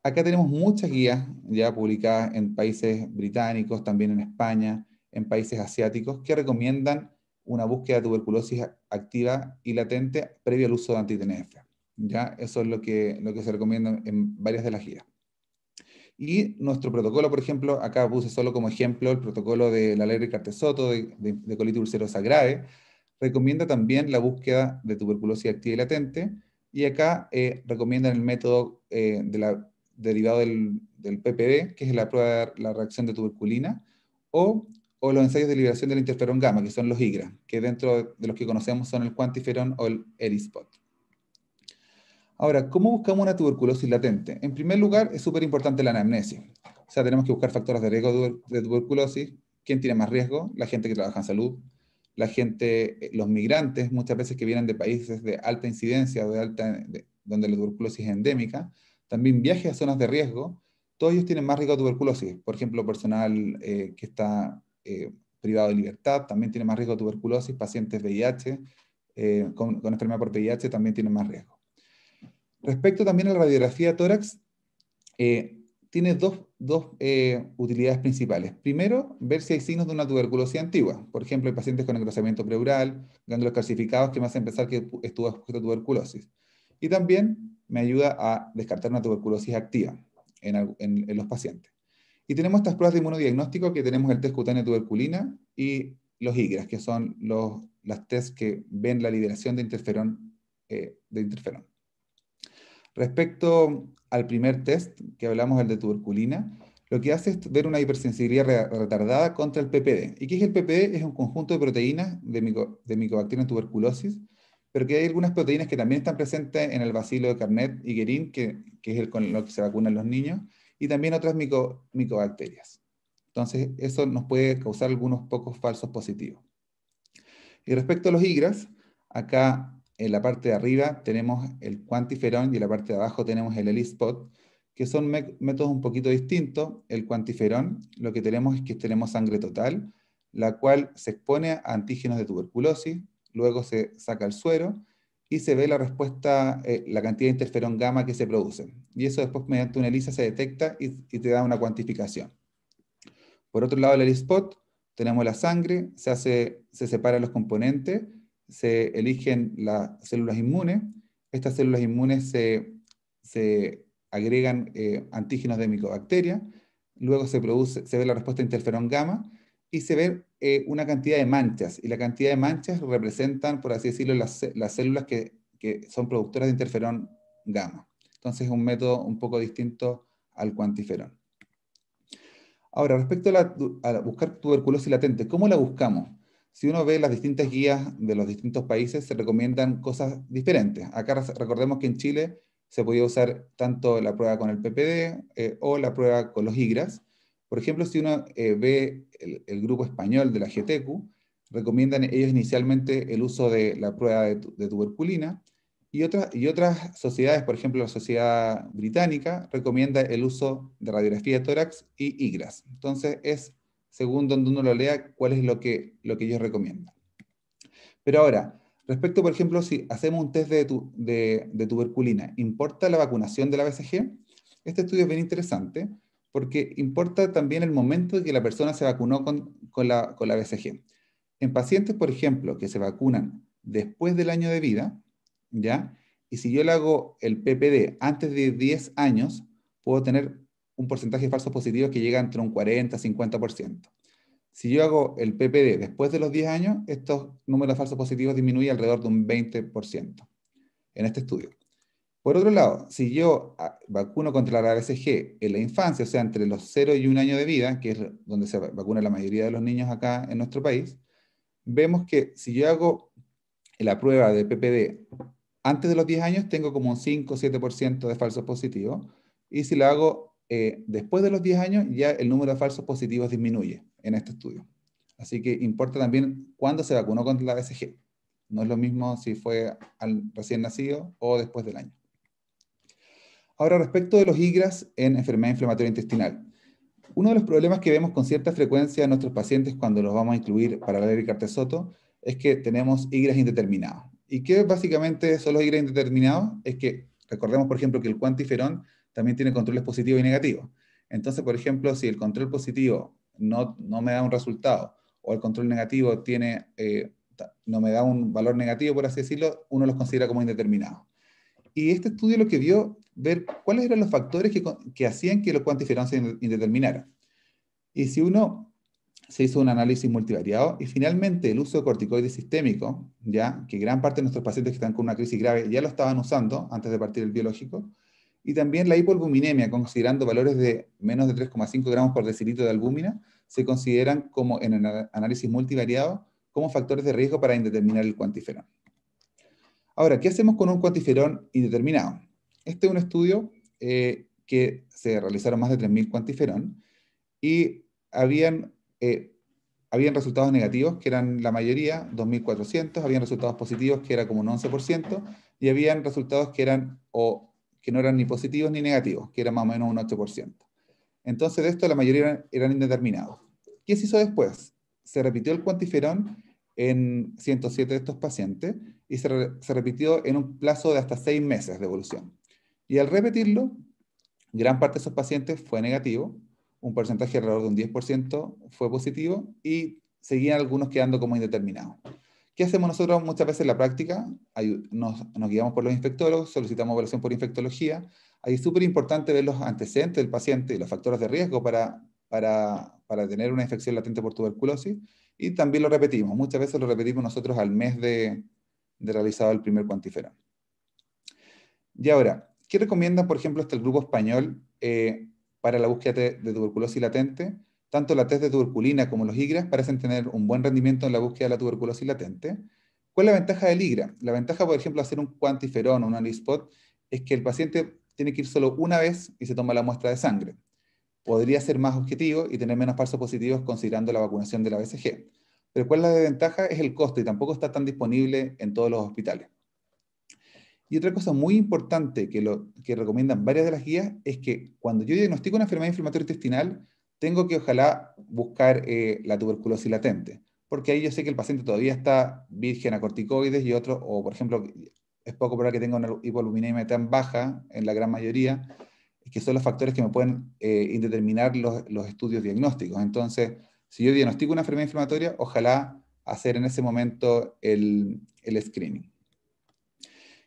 acá tenemos muchas guías ya publicadas en países británicos, también en España, en países asiáticos, que recomiendan una búsqueda de tuberculosis activa y latente previo al uso de antitenefra. Ya, eso es lo que, lo que se recomienda en varias de las guías. Y nuestro protocolo, por ejemplo, acá puse solo como ejemplo el protocolo de la ley de Cartesoto de, de, colitis ulcerosa grave, recomienda también la búsqueda de tuberculosis activa y latente, y acá eh, recomiendan el método eh, de la, derivado del, PPD, que es la prueba de la reacción de tuberculina, o, los ensayos de liberación del interferón gamma, que son los IGRA, que dentro de los que conocemos son el cuantiferón o el ERISPOT. Ahora, ¿cómo buscamos una tuberculosis latente? En primer lugar, es súper importante la anamnesis. O sea, tenemos que buscar factores de riesgo de tuberculosis. ¿Quién tiene más riesgo? La gente que trabaja en salud, la gente, eh, los migrantes, muchas veces que vienen de países de alta incidencia o de alta, donde la tuberculosis es endémica, también viajes a zonas de riesgo, todos ellos tienen más riesgo de tuberculosis. Por ejemplo, personal eh, que está eh, privado de libertad también tiene más riesgo de tuberculosis, pacientes VIH con, con enfermedad por VIH también tienen más riesgo. Respecto también a la radiografía tórax, eh, tiene dos, eh, utilidades principales. Primero, ver si hay signos de una tuberculosis antigua. Por ejemplo, hay pacientes con engrosamiento pleural, ganglios calcificados que me hacen pensar que estuvo expuesto a tuberculosis. Y también me ayuda a descartar una tuberculosis activa en, los pacientes. Y tenemos estas pruebas de inmunodiagnóstico que tenemos el test cutáneo tuberculina y los IGRAS, que son los, las tests que ven la liberación de interferón. Eh, de interferón. Respecto al primer test que hablamos, el de tuberculina, lo que hace es ver una hipersensibilidad retardada contra el PPD. ¿Y qué es el PPD? Es un conjunto de proteínas de, micobacterias en tuberculosis, pero que hay algunas proteínas que también están presentes en el bacilo de Carnet y Guerin, que, es el con lo que se vacunan los niños, y también otras micobacterias. Entonces, eso nos puede causar algunos pocos falsos positivos. Y respecto a los higras, acá en la parte de arriba tenemos el cuantiferón y en la parte de abajo tenemos el ELISpot, que son métodos un poquito distintos. El cuantiferón, lo que tenemos es que tenemos sangre total, la cual se expone a antígenos de tuberculosis, luego se saca el suero y se ve la respuesta, eh, la cantidad de interferón gamma que se produce. Y eso después mediante una ELISA se detecta y, te da una cuantificación. Por otro lado, el ELISpot, tenemos la sangre, se, hace, se separan los componentes, se eligen las células inmunes, estas células inmunes se, agregan eh, antígenos de micobacterias, luego se, produce, se ve la respuesta interferón gamma y se ve eh, una cantidad de manchas, y la cantidad de manchas representan, por así decirlo, las, células que, son productoras de interferón gamma. Entonces es un método un poco distinto al cuantiferón. Ahora, respecto a buscar tuberculosis latente, ¿cómo la buscamos? Si uno ve las distintas guías de los distintos países, se recomiendan cosas diferentes. Acá recordemos que en Chile se podía usar tanto la prueba con el PPD eh, o la prueba con los IGRAS. Por ejemplo, si uno eh, ve el, grupo español de la GTQ, e recomiendan ellos inicialmente el uso de la prueba de, tuberculina y otras, y otras sociedades, por ejemplo, la sociedad británica recomienda el uso de radiografía de tórax y IGRAS. Entonces, es según donde uno lo lea, cuál es lo que, lo que ellos recomiendan. Pero ahora, respecto, por ejemplo, si hacemos un test de, tuberculina, ¿importa la vacunación de la BCG? Este estudio es bien interesante porque importa también el momento en que la persona se vacunó con, con, la, con la BCG. En pacientes, por ejemplo, que se vacunan después del año de vida, ¿ya? Y si yo le hago el PPD antes de 10 años, puedo tener un porcentaje de falsos positivos que llega entre un 40 y 50%. Si yo hago el PPD después de los 10 años, estos números de falsos positivos disminuyen alrededor de un 20% en este estudio. Por otro lado, si yo ah, vacuno contra la BCG en la infancia, o sea, entre los 0 y 1 año de vida, que es donde se vacuna la mayoría de los niños acá en nuestro país, vemos que si yo hago la prueba de PPD antes de los 10 años, tengo como un 5 o 7% de falsos positivos, y si la hago eh, después de los 10 años ya el número de falsos positivos disminuye en este estudio. Así que importa también cuándo se vacunó contra la BCG. No es lo mismo si fue al recién nacido o después del año. Ahora, respecto de los IGRAS en enfermedad inflamatoria intestinal. Uno de los problemas que vemos con cierta frecuencia en nuestros pacientes cuando los vamos a incluir para la ley Soto es que tenemos IGRAS indeterminados. ¿Y qué básicamente son los IGRAS indeterminados? Es que recordemos, por ejemplo, que el cuantiferón también tiene controles positivos y negativos. Entonces, por ejemplo, si el control positivo no, me da un resultado o el control negativo eh, no me da un valor negativo, por así decirlo, uno los considera como indeterminados. Y este estudio lo que vio, ver cuáles eran los factores que, hacían que los cuantificadores se indeterminaran. Y si uno se hizo un análisis multivariado y finalmente el uso de corticoides sistémicos, ya que gran parte de nuestros pacientes que están con una crisis grave ya lo estaban usando antes de partir el biológico, y también la hipoalbuminemia, considerando valores de menos de 3,5 gramos por decilitro de albúmina, se consideran como en el análisis multivariado como factores de riesgo para indeterminar el cuantiferón. Ahora, ¿qué hacemos con un cuantiferón indeterminado? Este es un estudio eh, que se realizaron más de 3.000 cuantiferón y habían, eh, habían resultados negativos, que eran la mayoría, 2.400, habían resultados positivos, que era como un 11%, y habían resultados que eran que no eran ni positivos ni negativos, que era más o menos un 8%. Entonces de esto la mayoría eran, indeterminados. ¿Qué se hizo después? Se repitió el cuantiferón en 107 de estos pacientes y se, se repitió en un plazo de hasta 6 meses de evolución. Y al repetirlo, gran parte de esos pacientes fue negativo, un porcentaje alrededor de un 10% fue positivo y seguían algunos quedando como indeterminados. ¿Qué hacemos nosotros muchas veces en la práctica? nos, guiamos por los infectólogos, solicitamos evaluación por infectología. Ahí es súper importante ver los antecedentes del paciente y los factores de riesgo para, tener una infección latente por tuberculosis. Y también lo repetimos. Muchas veces lo repetimos nosotros al mes de, de realizado el primer cuantiferón. Y ahora, ¿qué recomienda, por ejemplo, este grupo español eh, para la búsqueda de tuberculosis latente? Tanto la test de tuberculina como los IGRAS parecen tener un buen rendimiento en la búsqueda de la tuberculosis latente. ¿Cuál es la ventaja del IGRA? La ventaja, por ejemplo, de hacer un cuantiferón o un alispot es que el paciente tiene que ir solo una vez y se toma la muestra de sangre. Podría ser más objetivo y tener menos falsos positivos considerando la vacunación de la BCG. Pero ¿cuál es la desventaja? Es el costo y tampoco está tan disponible en todos los hospitales. Y otra cosa muy importante que, lo, que recomiendan varias de las guías es que cuando yo diagnostico una enfermedad inflamatoria intestinal, tengo que ojalá buscar eh, la tuberculosis latente, porque ahí yo sé que el paciente todavía está virgen a corticoides y otro, o por ejemplo, es poco probable que tenga una hipoluminemia tan baja en la gran mayoría, que son los factores que me pueden eh, indeterminar los, los, estudios diagnósticos. Entonces, si yo diagnostico una enfermedad inflamatoria, ojalá hacer en ese momento el, el screening.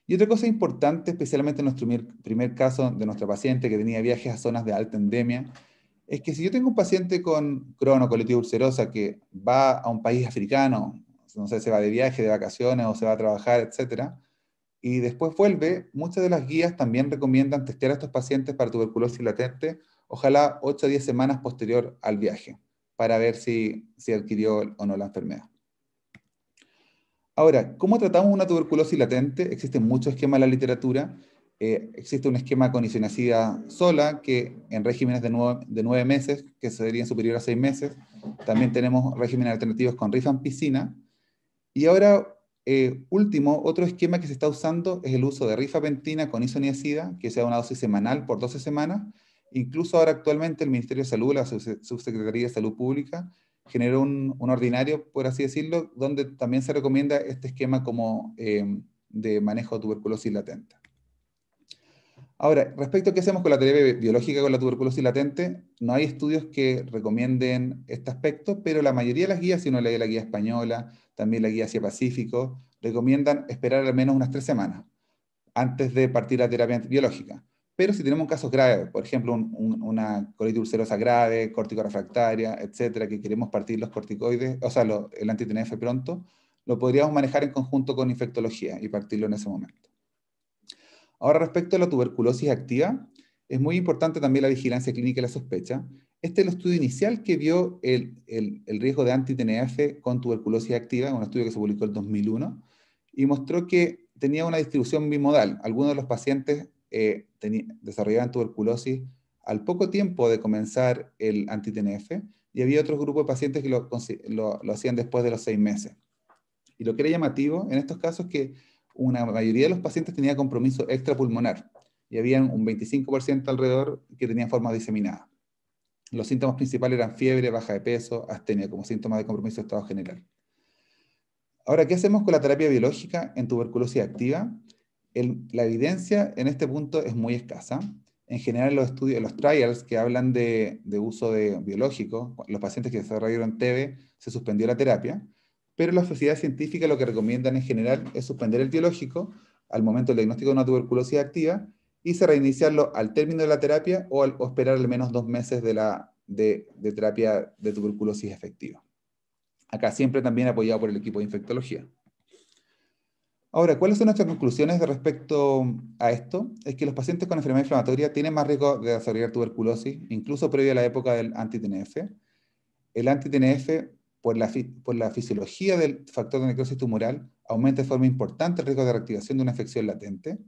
Y otra cosa importante, especialmente en nuestro primer caso de nuestra paciente que tenía viajes a zonas de alta endemia, es que si yo tengo un paciente con crono, colitis ulcerosa, que va a un país africano, no sé, se va de viaje, de vacaciones o se va a trabajar, etcétera, y después vuelve, muchas de las guías también recomiendan testear a estos pacientes para tuberculosis latente, ojalá 8 a 10 semanas posterior al viaje, para ver si, adquirió o no la enfermedad. Ahora, ¿cómo tratamos una tuberculosis latente? Existen muchos esquemas en la literatura eh, existe un esquema con isoniazida sola, que en regímenes de nueve, de meses, que serían superior a seis meses, también tenemos regímenes alternativos con rifampicina. Y ahora, eh, último, otro esquema que se está usando es el uso de rifapentina con isoniazida, que sea una dosis semanal por 12 semanas. Incluso ahora actualmente el Ministerio de Salud, la Subsecretaría de Salud Pública, generó un, ordinario, por así decirlo, donde también se recomienda este esquema como eh, de manejo de tuberculosis latente. Ahora, respecto a qué hacemos con la terapia biológica con la tuberculosis latente, no hay estudios que recomienden este aspecto, pero la mayoría de las guías, si uno lee la guía española, también la guía hacia Pacífico, recomiendan esperar al menos unas tres semanas antes de partir la terapia biológica. Pero si tenemos casos graves, por ejemplo, una colitis ulcerosa grave, refractaria, etcétera, que queremos partir los corticoides, o sea, el antitNF pronto, lo podríamos manejar en conjunto con infectología y partirlo en ese momento. Ahora, respecto a la tuberculosis activa, es muy importante también la vigilancia clínica y la sospecha. Este es el estudio inicial que vio el, el, riesgo de anti con tuberculosis activa, un estudio que se publicó en 2001, y mostró que tenía una distribución bimodal. Algunos de los pacientes eh, desarrollaban tuberculosis al poco tiempo de comenzar el anti y había otros grupos de pacientes que lo, lo, lo hacían después de los seis meses. Y lo que era llamativo en estos casos es que una mayoría de los pacientes tenía compromiso extrapulmonar y había un 25% alrededor que tenían forma diseminada. Los síntomas principales eran fiebre, baja de peso, astenia como síntomas de compromiso de estado general. Ahora, ¿qué hacemos con la terapia biológica en tuberculosis activa? la evidencia en este punto es muy escasa. En general, los estudios, los trials que hablan de, uso de biológico, los pacientes que desarrollaron TB, se suspendió la terapia, pero la sociedad científica lo que recomiendan en general es suspender el biológico al momento del diagnóstico de una tuberculosis activa y se reiniciarlo al término de la terapia o, esperar al menos dos meses de, la, terapia de tuberculosis efectiva. Acá siempre también apoyado por el equipo de infectología. Ahora, ¿cuáles son nuestras conclusiones respecto a esto? Es que los pacientes con enfermedad inflamatoria tienen más riesgo de desarrollar tuberculosis, incluso previo a la época del antitnf. El antitnf por la, fisiología del factor de necrosis tumoral, aumenta de forma importante el riesgo de reactivación de una infección latente.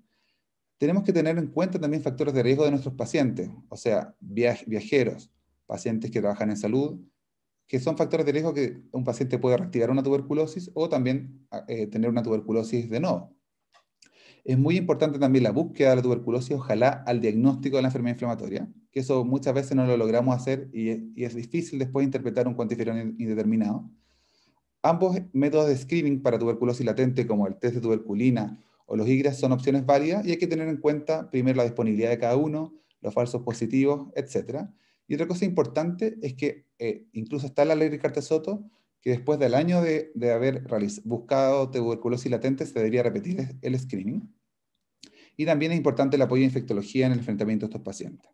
Tenemos que tener en cuenta también factores de riesgo de nuestros pacientes, o sea, viajeros, pacientes que trabajan en salud, que son factores de riesgo que un paciente puede reactivar una tuberculosis o también ah, eh, tener una tuberculosis de nuevo. Es muy importante también la búsqueda de la tuberculosis, ojalá al diagnóstico de la enfermedad inflamatoria eso muchas veces no lo logramos hacer y, es difícil después interpretar un cuantificador indeterminado. Ambos métodos de screening para tuberculosis latente, como el test de tuberculina o los IGRAS, son opciones válidas y hay que tener en cuenta primero la disponibilidad de cada uno, los falsos positivos, etc. Y otra cosa importante es que eh, incluso está la ley Ricardo Soto, que después del año de, haber buscado tuberculosis latente se debería repetir el screening. Y también es importante el apoyo de infectología en el enfrentamiento de estos pacientes.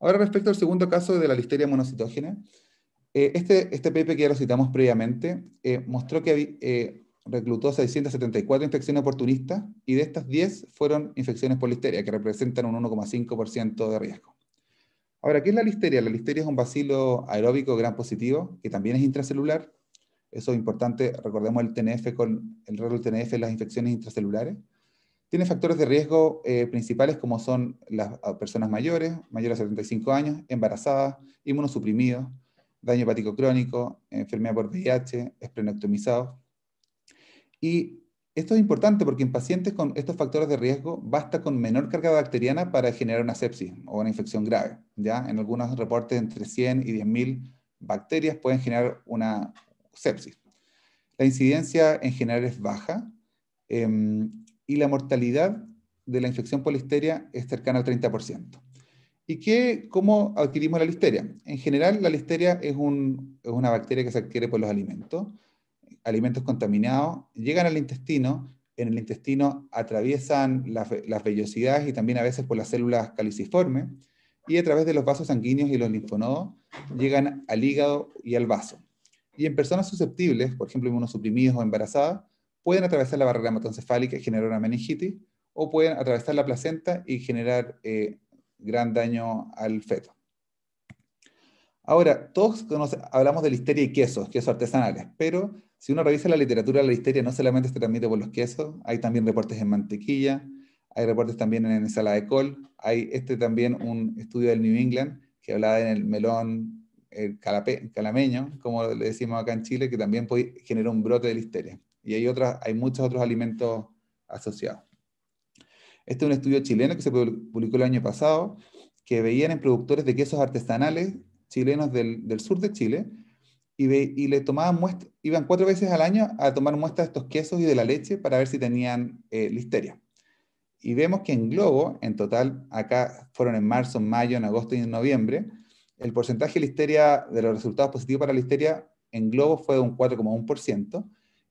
Ahora, respecto al segundo caso de la listeria monocitógena, eh, este, este paper que ya lo citamos previamente eh, mostró que eh, reclutó 674 infecciones oportunistas y de estas 10 fueron infecciones por listeria, que representan un 1,5% de riesgo. Ahora, ¿qué es la listeria? La listeria es un bacilo aeróbico gran positivo que también es intracelular. Eso es importante, recordemos el TNF con el rol del TNF en las infecciones intracelulares. Tiene factores de riesgo eh, principales como son las ah, personas mayores, mayores de 75 años, embarazadas, inmunosuprimidos, daño hepático crónico, enfermedad por VIH, esplenectomizados. Y esto es importante porque en pacientes con estos factores de riesgo basta con menor carga bacteriana para generar una sepsis o una infección grave. ¿ya? En algunos reportes entre 100 y 10.000 bacterias pueden generar una sepsis. La incidencia en general es baja. Em, y la mortalidad de la infección por listeria es cercana al 30%. ¿Y qué, cómo adquirimos la listeria? En general, la listeria es, una bacteria que se adquiere por los alimentos. Alimentos contaminados llegan al intestino, en el intestino atraviesan las, vellosidades y también a veces por las células caliciformes, y a través de los vasos sanguíneos y los linfonodos llegan al hígado y al vaso. Y en personas susceptibles, por ejemplo inmunosuprimidos o embarazadas, pueden atravesar la barrera hematoencefálica y generar una meningitis, o pueden atravesar la placenta y generar eh, gran daño al feto. Ahora, todos hablamos de listeria y quesos, quesos artesanales, pero si uno revisa la literatura, la listeria no solamente se transmite por los quesos, hay también reportes en mantequilla, hay reportes también en ensalada de col, hay este también un estudio del New England que hablaba en el melón calameño, como le decimos acá en Chile, que también puede, generar un brote de listeria. Y hay, hay muchos otros alimentos asociados. Este es un estudio chileno que se publicó el año pasado, que veían en productores de quesos artesanales chilenos del, sur de Chile y, le tomaban iban cuatro veces al año a tomar muestras de estos quesos y de la leche para ver si tenían eh, listeria. Y vemos que en globo, en total, acá fueron en marzo, en mayo, en agosto y en noviembre, el porcentaje de listeria, de los resultados positivos para listeria en globo fue de un 4,1%,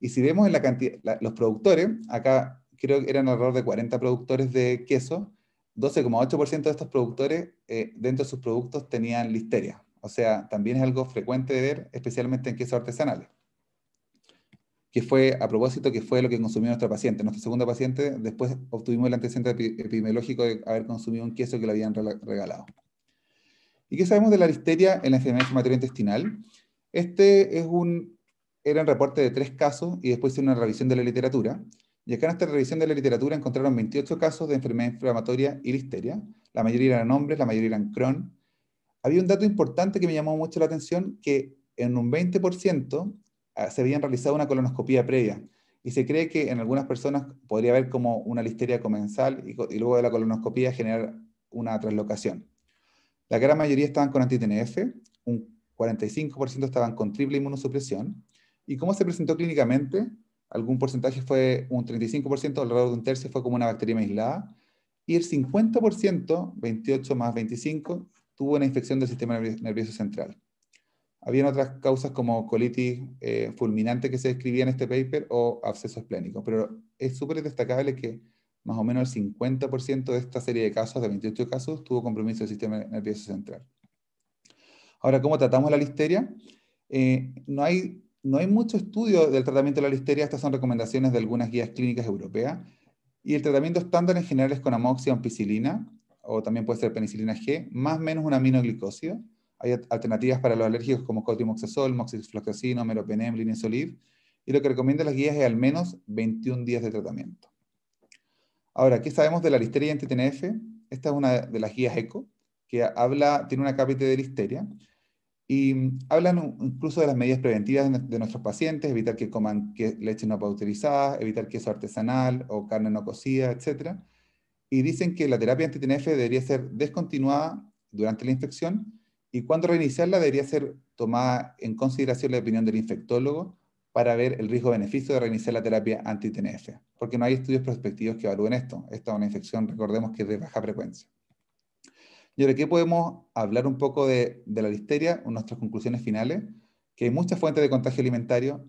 y si vemos en la cantidad, los productores, acá creo que eran alrededor de 40 productores de queso, 12,8% de estos productores eh, dentro de sus productos tenían listeria. O sea, también es algo frecuente de ver, especialmente en quesos artesanales. Que fue, a propósito, que fue lo que consumió nuestro paciente. Nuestro segundo paciente, después obtuvimos el antecedente epidemiológico de haber consumido un queso que le habían regalado. ¿Y qué sabemos de la listeria en la enfermedad inflamatoria intestinal? Este es un eran reporte de tres casos y después hicieron una revisión de la literatura. Y acá en esta revisión de la literatura encontraron 28 casos de enfermedad inflamatoria y listeria. La mayoría eran hombres, la mayoría eran Crohn. Había un dato importante que me llamó mucho la atención, que en un 20% ah, se habían realizado una colonoscopía previa. Y se cree que en algunas personas podría haber como una listeria comensal y, luego de la colonoscopía generar una traslocación. La gran mayoría estaban con anti-TNF, un 45% estaban con triple inmunosupresión, ¿Y cómo se presentó clínicamente? Algún porcentaje fue un 35%, alrededor de un tercio fue como una bacteria aislada, y el 50%, 28 más 25, tuvo una infección del sistema nervioso central. Habían otras causas como colitis eh, fulminante que se describía en este paper o abscesos plénicos, pero es súper destacable que más o menos el 50% de esta serie de casos, de 28 casos, tuvo compromiso del sistema nervioso central. Ahora, ¿cómo tratamos la listeria? Eh, no hay no hay mucho estudio del tratamiento de la listeria, estas son recomendaciones de algunas guías clínicas europeas, y el tratamiento estándar en general es con amoxia o o también puede ser penicilina G, más o menos un aminoglicósido. Hay alternativas para los alérgicos como cotrimoxazol, moxifloxacino, meropenem, linezolid. y lo que recomiendan las guías es al menos 21 días de tratamiento. Ahora, ¿qué sabemos de la listeria en tnf Esta es una de las guías ECO, que tiene una cápita de listeria, y mm, hablan incluso de las medidas preventivas de nuestros pacientes, evitar que coman leche no pasteurizada, evitar queso artesanal o carne no cocida, etc. Y dicen que la terapia anti debería ser descontinuada durante la infección y cuando reiniciarla debería ser tomada en consideración la opinión del infectólogo para ver el riesgo-beneficio de reiniciar la terapia anti porque no hay estudios prospectivos que evalúen esto. Esta es una infección, recordemos, que es de baja frecuencia. Y ahora aquí podemos hablar un poco de, la listeria, nuestras conclusiones finales, que hay muchas fuentes de contagio alimentario.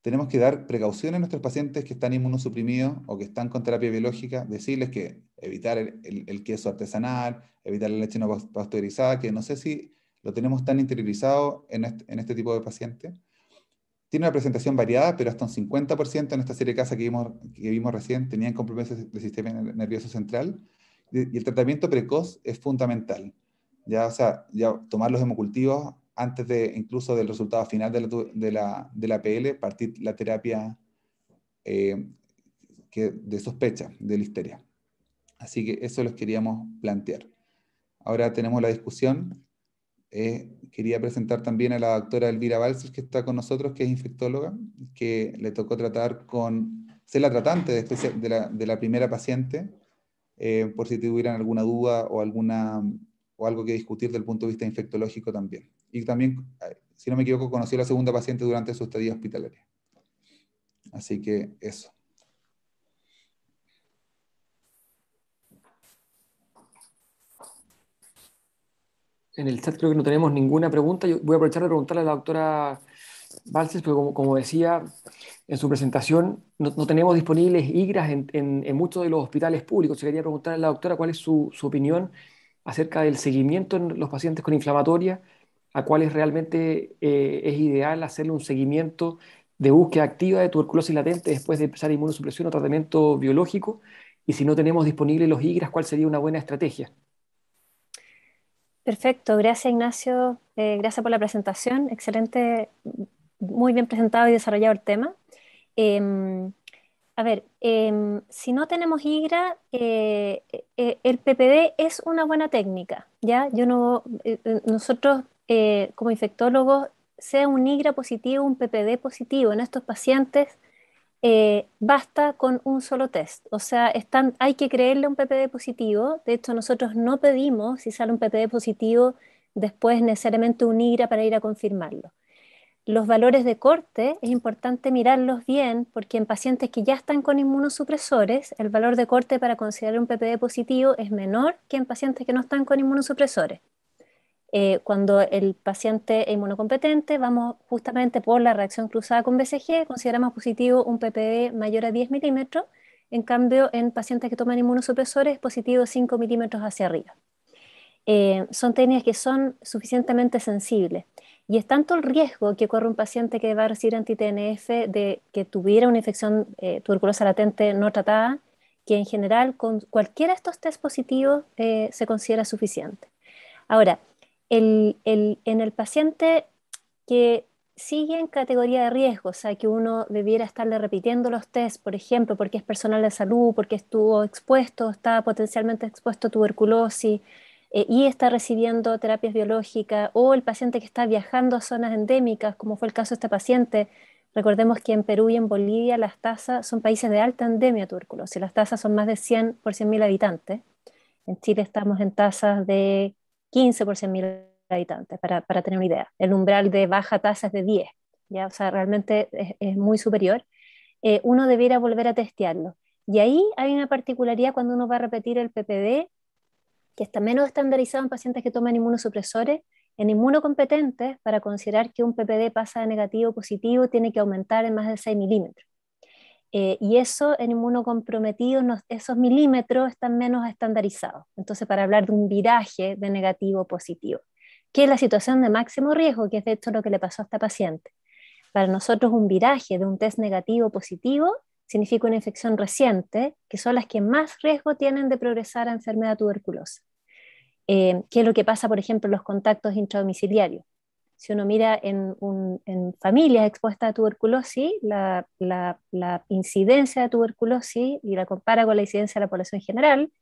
Tenemos que dar precauciones a nuestros pacientes que están inmunosuprimidos o que están con terapia biológica, decirles que evitar el, queso artesanal, evitar la leche no pasteurizada, que no sé si lo tenemos tan interiorizado en este, tipo de pacientes. Tiene una presentación variada, pero hasta un 50% en esta serie de casas que vimos, que vimos recién tenían compromiso del sistema nervioso central y el tratamiento precoz es fundamental. Ya, o sea, ya tomar los hemocultivos antes de incluso del resultado final de la, de la, la PL, partir la terapia eh, que, de sospecha de listeria. Así que eso los queríamos plantear. Ahora tenemos la discusión. Eh, quería presentar también a la doctora Elvira Balses, que está con nosotros, que es infectóloga, que le tocó tratar con, ser la tratante de este la primera paciente eh, por si tuvieran alguna duda o, alguna, o algo que discutir del punto de vista infectológico también. Y también, eh, si no me equivoco, conoció a la segunda paciente durante su estadía hospitalaria. Así que eso. En el chat creo que no tenemos ninguna pregunta. Yo voy a aprovechar de preguntarle a la doctora Valses, pero pues, como, como, decía en su presentación, no, tenemos disponibles IGRAS en, muchos de los hospitales públicos. Se quería preguntar a la doctora cuál es su, opinión acerca del seguimiento en los pacientes con inflamatoria, a cuáles realmente eh, es ideal hacerle un seguimiento de búsqueda activa de tuberculosis latente después de empezar inmunosupresión o tratamiento biológico, y si no tenemos disponibles los IGRAS, cuál sería una buena estrategia. Perfecto, gracias Ignacio, eh, gracias por la presentación, excelente muy bien presentado y desarrollado el tema. Em, a ver, em, si no tenemos IGRA, eh, eh, el PPD es una buena técnica, ¿ya? Yo no, eh, nosotros como infectólogos, sea un IGRA positivo, un PPD positivo en estos pacientes, basta con un solo test. O sea, hay que creerle un PPD positivo. De hecho, nosotros no pedimos, si sale un PPD positivo, después necesariamente un IGRA para ir a confirmarlo los valores de corte es importante mirarlos bien porque en pacientes que ya están con inmunosupresores, el valor de corte para considerar un PPD positivo es menor que en pacientes que no están con inmunosupresores. Eh, cuando el paciente es inmunocompetente, vamos justamente por la reacción cruzada con BCG, consideramos positivo un PPD mayor a 10 milímetros, en cambio en pacientes que toman inmunosupresores, positivo 5 milímetros hacia arriba. Eh, son técnicas que son suficientemente sensibles. Y es tanto el riesgo que corre un paciente que va a recibir anti-TNF de que tuviera una infección eh, tuberculosa latente no tratada, que en general con cualquiera de estos test positivos eh, se considera suficiente. Ahora, en el paciente que sigue en categoría de riesgo, o sea, que uno debiera estarle repitiendo los test, por ejemplo, porque es personal de salud, porque estuvo expuesto, está potencialmente expuesto a tuberculosis, eh, y está recibiendo terapias biológicas, o el paciente que está viajando a zonas endémicas, como fue el caso de este paciente. Recordemos que en Perú y en Bolivia las tasas son países de alta endemia si las tasas son más de 100 por 100.000 habitantes. En Chile estamos en tasas de 15 por 100.000 habitantes, para, para, tener una idea. El umbral de baja tasa es de 10, ¿ya? o sea, realmente es, muy superior. Eh, uno debiera volver a testearlo. Y ahí hay una particularidad cuando uno va a repetir el PPD, que está menos estandarizado en pacientes que toman inmunosupresores, en inmunocompetentes, para considerar que un PPD pasa de negativo a positivo, tiene que aumentar en más de 6 milímetros. Eh, y eso en inmunocomprometidos, esos milímetros están menos estandarizados. Entonces, para hablar de un viraje de negativo a positivo, que es la situación de máximo riesgo, que es de hecho lo que le pasó a esta paciente. Para nosotros, un viraje de un test negativo a positivo significa una infección reciente, que son las que más riesgo tienen de progresar a enfermedad tuberculosa. Eh, qué es lo que pasa, por ejemplo, en los contactos intradomiciliarios. Si uno mira en, familias expuestas a tuberculosis, la, incidencia de tuberculosis y la compara con la incidencia de la población en general,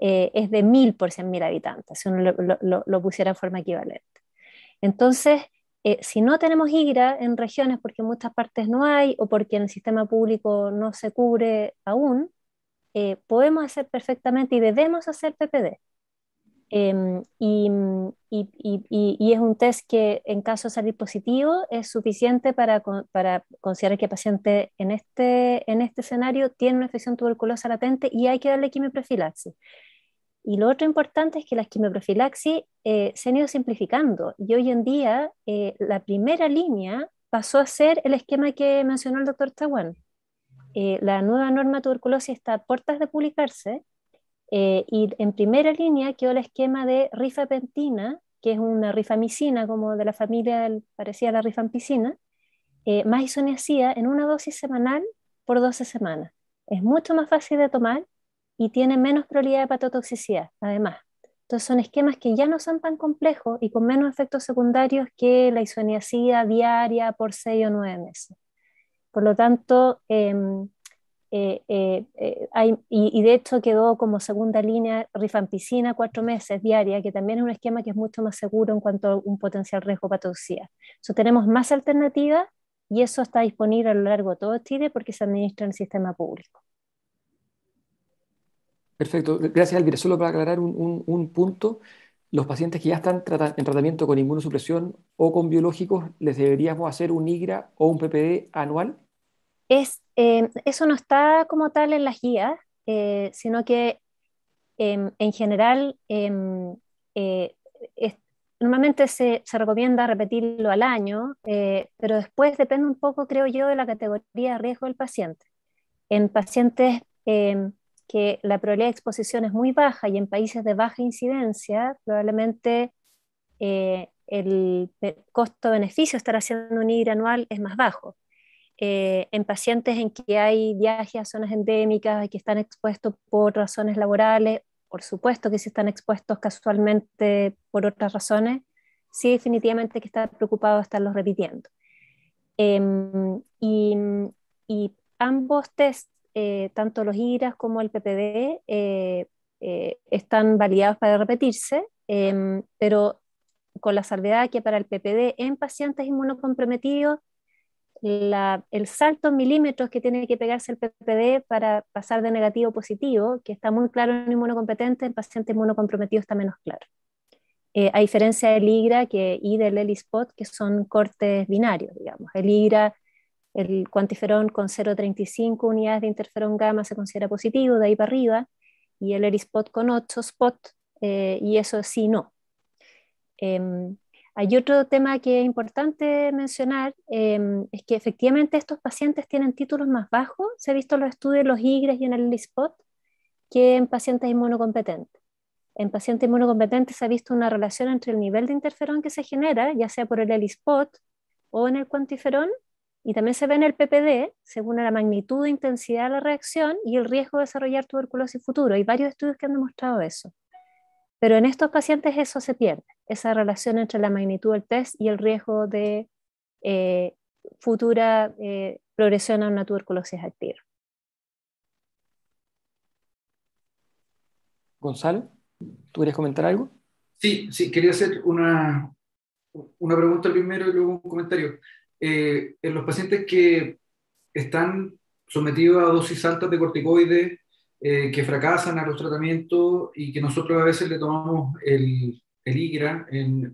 eh, es de 1.000 por 100.000 habitantes, si uno lo, pusiera en forma equivalente. Entonces, eh, si no tenemos IGRA en regiones porque en muchas partes no hay o porque en el sistema público no se cubre aún, podemos hacer perfectamente y debemos hacer PPD. Em, y, es un test que en caso de salir positivo es suficiente para, considerar que el paciente en este, en este escenario tiene una infección tuberculosa latente y hay que darle quimioprofilaxis. Y lo otro importante es que las quimioprofilaxis eh, se han ido simplificando y hoy en día eh, la primera línea pasó a ser el esquema que mencionó el doctor Tawan. Eh, la nueva norma tuberculosis está a puertas de publicarse eh, y en primera línea quedó el esquema de rifapentina, que es una rifamicina, como de la familia parecía la rifampicina, eh, más isoniazida en una dosis semanal por 12 semanas. Es mucho más fácil de tomar y tiene menos probabilidad de patotoxicidad, además. Entonces son esquemas que ya no son tan complejos y con menos efectos secundarios que la isoniazida diaria por 6 o 9 meses. Por lo tanto, em, eh, eh, eh, y, y, de hecho quedó como segunda línea rifampicina cuatro meses diaria, que también es un esquema que es mucho más seguro en cuanto a un potencial riesgo patología. So, tenemos más alternativas y eso está disponible a lo largo de todo Chile porque se administra en el sistema público. Perfecto, gracias Alvira, Solo para aclarar un, punto, los pacientes que ya están en tratamiento con inmunosupresión o con biológicos, les deberíamos hacer un IGRA o un PPD anual es, em, eso no está como tal en las guías, eh, sino que em, en general em, eh, normalmente se, recomienda repetirlo al año, eh, pero después depende un poco, creo yo, de la categoría de riesgo del paciente. En pacientes que la probabilidad de exposición es muy baja y en países de baja incidencia, probablemente el costo-beneficio de estar haciendo un IR anual es más bajo. Eh, en pacientes en que hay viajes a zonas endémicas, que están expuestos por razones laborales, por supuesto que si están expuestos casualmente por otras razones, sí definitivamente que está preocupado estarlos repitiendo. Em, y, ambos test, eh, tanto los IRAS como el PPD, eh, están validados para repetirse, em, pero con la salvedad que para el PPD en pacientes inmunocomprometidos la, el salto en milímetros que tiene que pegarse el PPD para pasar de negativo a positivo, que está muy claro en inmunocompetente, en paciente inmunocomprometido está menos claro. Eh, a diferencia del IGRA que, y del ELISPOT, que son cortes binarios, digamos. El IGRA, el cuantiferón con 0,35 unidades de interferón gamma se considera positivo, de ahí para arriba, y el ELISPOT con 8 spot, eh, y eso sí no. Em, hay otro tema que es importante mencionar, em, es que efectivamente estos pacientes tienen títulos más bajos, se ha visto en los estudios en los IGRES y en el LISPOT, que en pacientes inmunocompetentes. En pacientes inmunocompetentes se ha visto una relación entre el nivel de interferón que se genera, ya sea por el ELISPOT o en el cuantiferón, y también se ve en el PPD, según la magnitud e intensidad de la reacción y el riesgo de desarrollar tuberculosis futuro. Hay varios estudios que han demostrado eso. Pero en estos pacientes eso se pierde, esa relación entre la magnitud del test y el riesgo de eh, futura eh, progresión a una tuberculosis activa. Gonzalo, ¿tú quieres comentar algo? Sí, sí, quería hacer una, pregunta primero y luego un comentario. Eh, en los pacientes que están sometidos a dosis altas de corticoides eh, que fracasan a los tratamientos y que nosotros a veces le tomamos el, el IGRA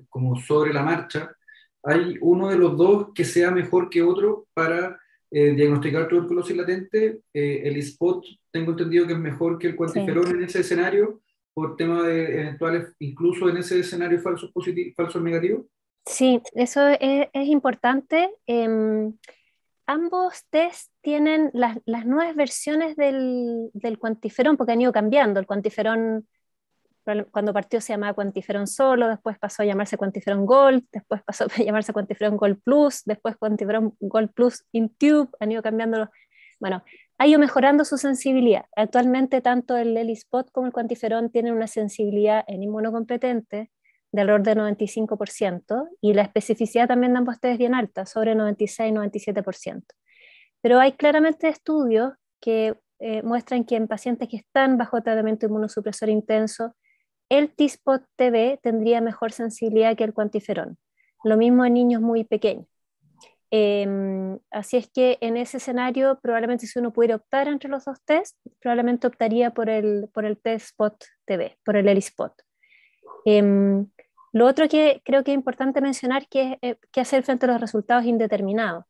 como sobre la marcha, hay uno de los dos que sea mejor que otro para eh, diagnosticar tuberculosis latente. Eh, el spot tengo entendido que es mejor que el cuantiferol en ese escenario por tema de eventuales, incluso en ese escenario falsos, positivos, negativos. Sí, eso es, importante. Eh, ambos test tienen las, nuevas versiones del, del, cuantiferón, porque han ido cambiando. El cuantiferón, cuando partió se llamaba cuantiferón solo, después pasó a llamarse cuantiferón Gold, después pasó a (laughs) llamarse cuantiferón Gold Plus, después cuantiferón Gold Plus in Tube, han ido cambiando Bueno, ha ido mejorando su sensibilidad. Actualmente tanto el ELISPOT como el cuantiferón tienen una sensibilidad en inmunocompetente de orden del 95% y la especificidad también de ambos test es bien alta, sobre 96-97%. Pero hay claramente estudios que eh, muestran que en pacientes que están bajo tratamiento inmunosupresor intenso, el T-SPOT TB tendría mejor sensibilidad que el cuantiferón. Lo mismo en niños muy pequeños. Em, así es que en ese escenario, probablemente si uno pudiera optar entre los dos tests, probablemente optaría por el, por el test spot TB, por el ELISPOT. Eh, em, lo otro que creo que es importante mencionar que es eh, qué hacer frente a los resultados indeterminados.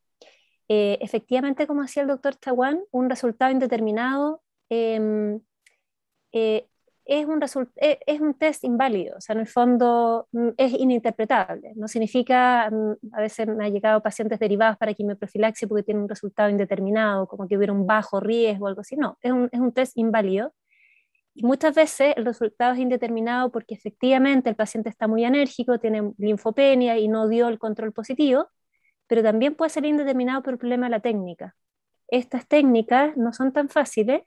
Eh, efectivamente, como hacía el doctor Chaguán, un resultado indeterminado em, eh, es, un e, un test inválido, o sea, en el fondo mm, es ininterpretable. No significa, mm, a veces me han llegado pacientes derivados para quimioprofilaxia porque tienen un resultado indeterminado, como que hubiera un bajo riesgo o algo así. No, es un test inválido y muchas veces el resultado es indeterminado porque efectivamente el paciente está muy enérgico, tiene linfopenia y no dio el control positivo, pero también puede ser indeterminado por el problema de la técnica. Estas técnicas no son tan fáciles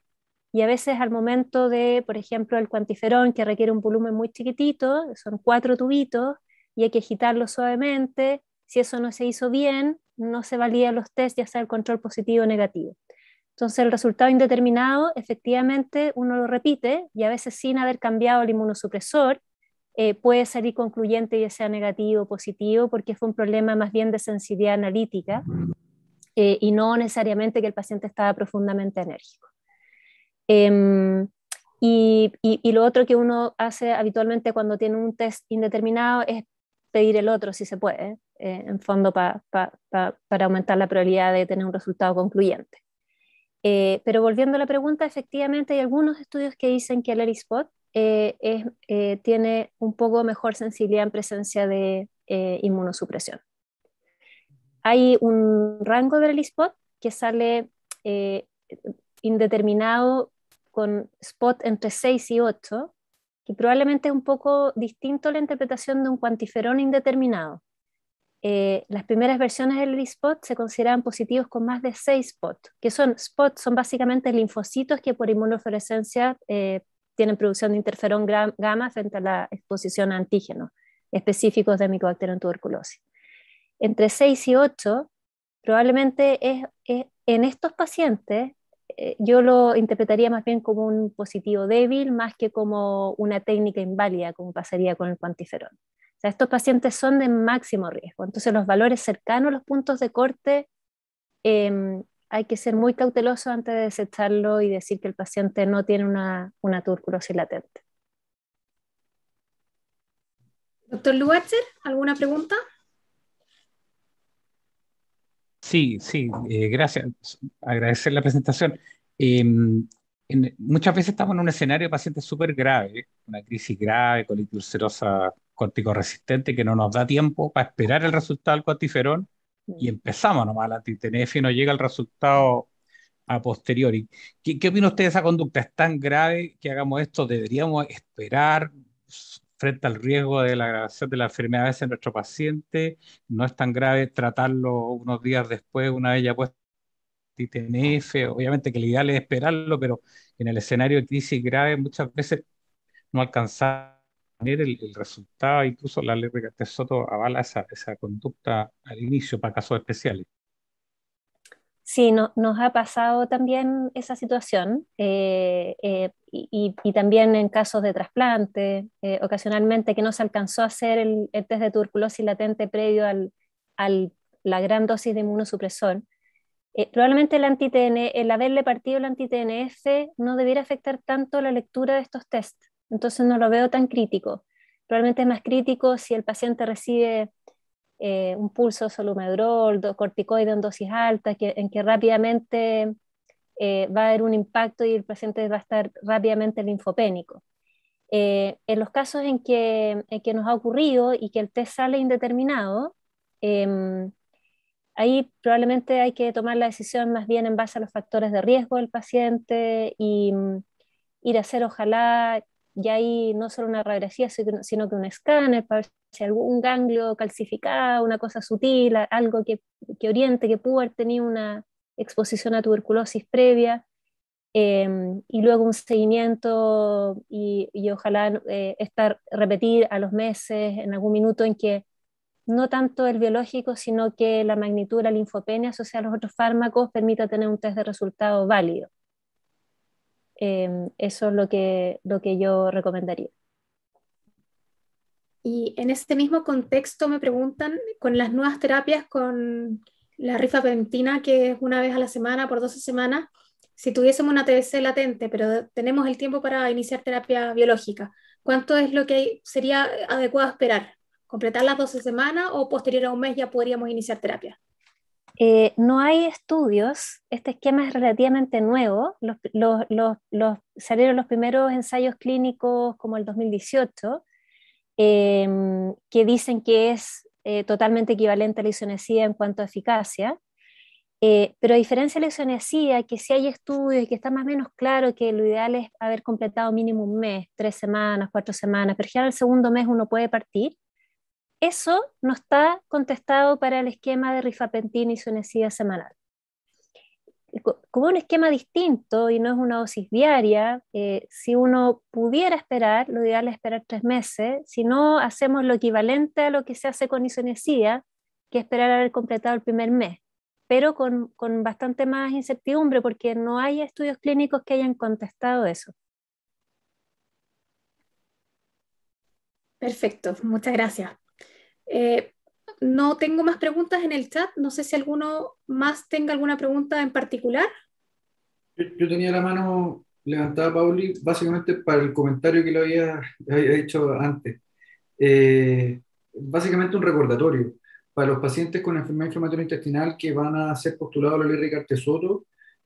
y a veces al momento de, por ejemplo, el cuantiferón que requiere un volumen muy chiquitito, son cuatro tubitos y hay que agitarlo suavemente, si eso no se hizo bien, no se valían los tests ya sea el control positivo o negativo. Entonces el resultado indeterminado efectivamente uno lo repite y a veces sin haber cambiado el inmunosupresor eh, puede salir concluyente ya sea negativo o positivo porque fue un problema más bien de sensibilidad analítica eh, y no necesariamente que el paciente estaba profundamente enérgico. Em, y, lo otro que uno hace habitualmente cuando tiene un test indeterminado es pedir el otro si se puede, eh, en fondo para aumentar la probabilidad de tener un resultado concluyente. Eh, pero volviendo a la pregunta, efectivamente hay algunos estudios que dicen que el ERISPOT eh, eh, tiene un poco mejor sensibilidad en presencia de inmunosupresión. Hay un rango del ERISPOT que sale indeterminado con spot entre 6 y 8, que probablemente es un poco distinto a la interpretación de un cuantiferón indeterminado. Eh, las primeras versiones del spot se consideraban positivos con más de 6 spots, que son spots, son básicamente linfocitos que por inmunofluorescencia eh, tienen producción de interferón gamma frente a la exposición a antígenos específicos de en tuberculosis. Entre 6 y 8, probablemente en estos pacientes, eh, yo lo interpretaría más bien como un positivo débil, más que como una técnica inválida, como pasaría con el cuantiferón estos pacientes son de máximo riesgo. Entonces, los valores cercanos a los puntos de corte em, hay que ser muy cauteloso antes de desecharlo y decir que el paciente no tiene una, una latente. Doctor Luetzer, ¿alguna pregunta? Sí, sí, eh, gracias. Agradecer la presentación. Em, muchas veces estamos en un escenario de pacientes súper grave, una crisis grave, colitis ulcerosa resistente, que no nos da tiempo para esperar el resultado del cuatiferón y mm. empezamos nomás la tnf y no llega el resultado a posteriori. ¿Qué, opina usted de esa conducta? ¿Es tan grave que hagamos esto? ¿Deberíamos esperar frente al riesgo de la agravación de la enfermedad a veces en nuestro paciente? ¿No es tan grave tratarlo unos días después, una vez ya puesto TNF? Obviamente que el ideal es esperarlo, pero en el escenario de crisis grave muchas veces no alcanzamos tener el, el, resultado, incluso la ley de Soto avala esa, esa conducta al inicio para casos especiales. Sí, no, nos ha pasado también esa situación eh, eh, y, también en casos de trasplante, eh, ocasionalmente que no se alcanzó a hacer el, test de tuberculosis latente previo al, al, la gran dosis de inmunosupresor. probablemente el, anti el haberle partido el anti no debiera afectar tanto la lectura de estos tests. Entonces no lo veo tan crítico. Probablemente es más crítico si el paciente recibe eh, un pulso solumedrol, corticoide en dosis altas, que, en que rápidamente eh, va a haber un impacto y el paciente va a estar rápidamente linfopénico. Eh, en los casos en que, en que, nos ha ocurrido y que el test sale indeterminado, em, ahí probablemente hay que tomar la decisión más bien en base a los factores de riesgo del paciente y ir a hacer ojalá y ahí no solo una radiografía, sino que un escáner para ver si algún ganglio calcificado, una cosa sutil, algo que, que oriente, que pudo haber tenido una exposición a tuberculosis previa, em, y luego un seguimiento y, y ojalá eh, estar repetir a los meses, en algún minuto en que no tanto el biológico, sino que la magnitud de la linfopenia asociada a los otros fármacos permita tener un test de resultado válido. Em, eso es lo que, lo que yo recomendaría. Y en este mismo contexto me preguntan, con las nuevas terapias, con la rifapentina, que es una vez a la semana por 12 semanas, si tuviésemos una TBC latente, pero tenemos el tiempo para iniciar terapia biológica, ¿cuánto es lo que sería adecuado esperar? ¿Completar las 12 semanas o posterior a un mes ya podríamos iniciar terapia? Eh, no hay estudios, este esquema es relativamente nuevo, salieron los primeros ensayos clínicos como el 2018, em, que dicen que es eh, totalmente equivalente a la isonesía en cuanto a eficacia, eh, pero a diferencia de la que si hay estudios y que está más o menos claro que lo ideal es haber completado mínimo un mes, tres semanas, cuatro semanas, pero ya en el segundo mes uno puede partir, eso no está contestado para el esquema de rifapentina y su semanal. Como un esquema distinto y no es una dosis diaria, eh, si uno pudiera esperar, lo ideal es esperar tres meses. Si no, hacemos lo equivalente a lo que se hace con isoniazida, que esperar a haber completado el primer mes, pero con, con bastante más incertidumbre porque no hay estudios clínicos que hayan contestado eso. Perfecto, muchas gracias. Eh, no tengo más preguntas en el chat. No sé si alguno más tenga alguna pregunta en particular. Yo, tenía la mano levantada, Pauli, básicamente para el comentario que le había, hecho antes. Eh, básicamente un recordatorio para los pacientes con enfermedad inflamatoria intestinal que van a ser postulados a la ley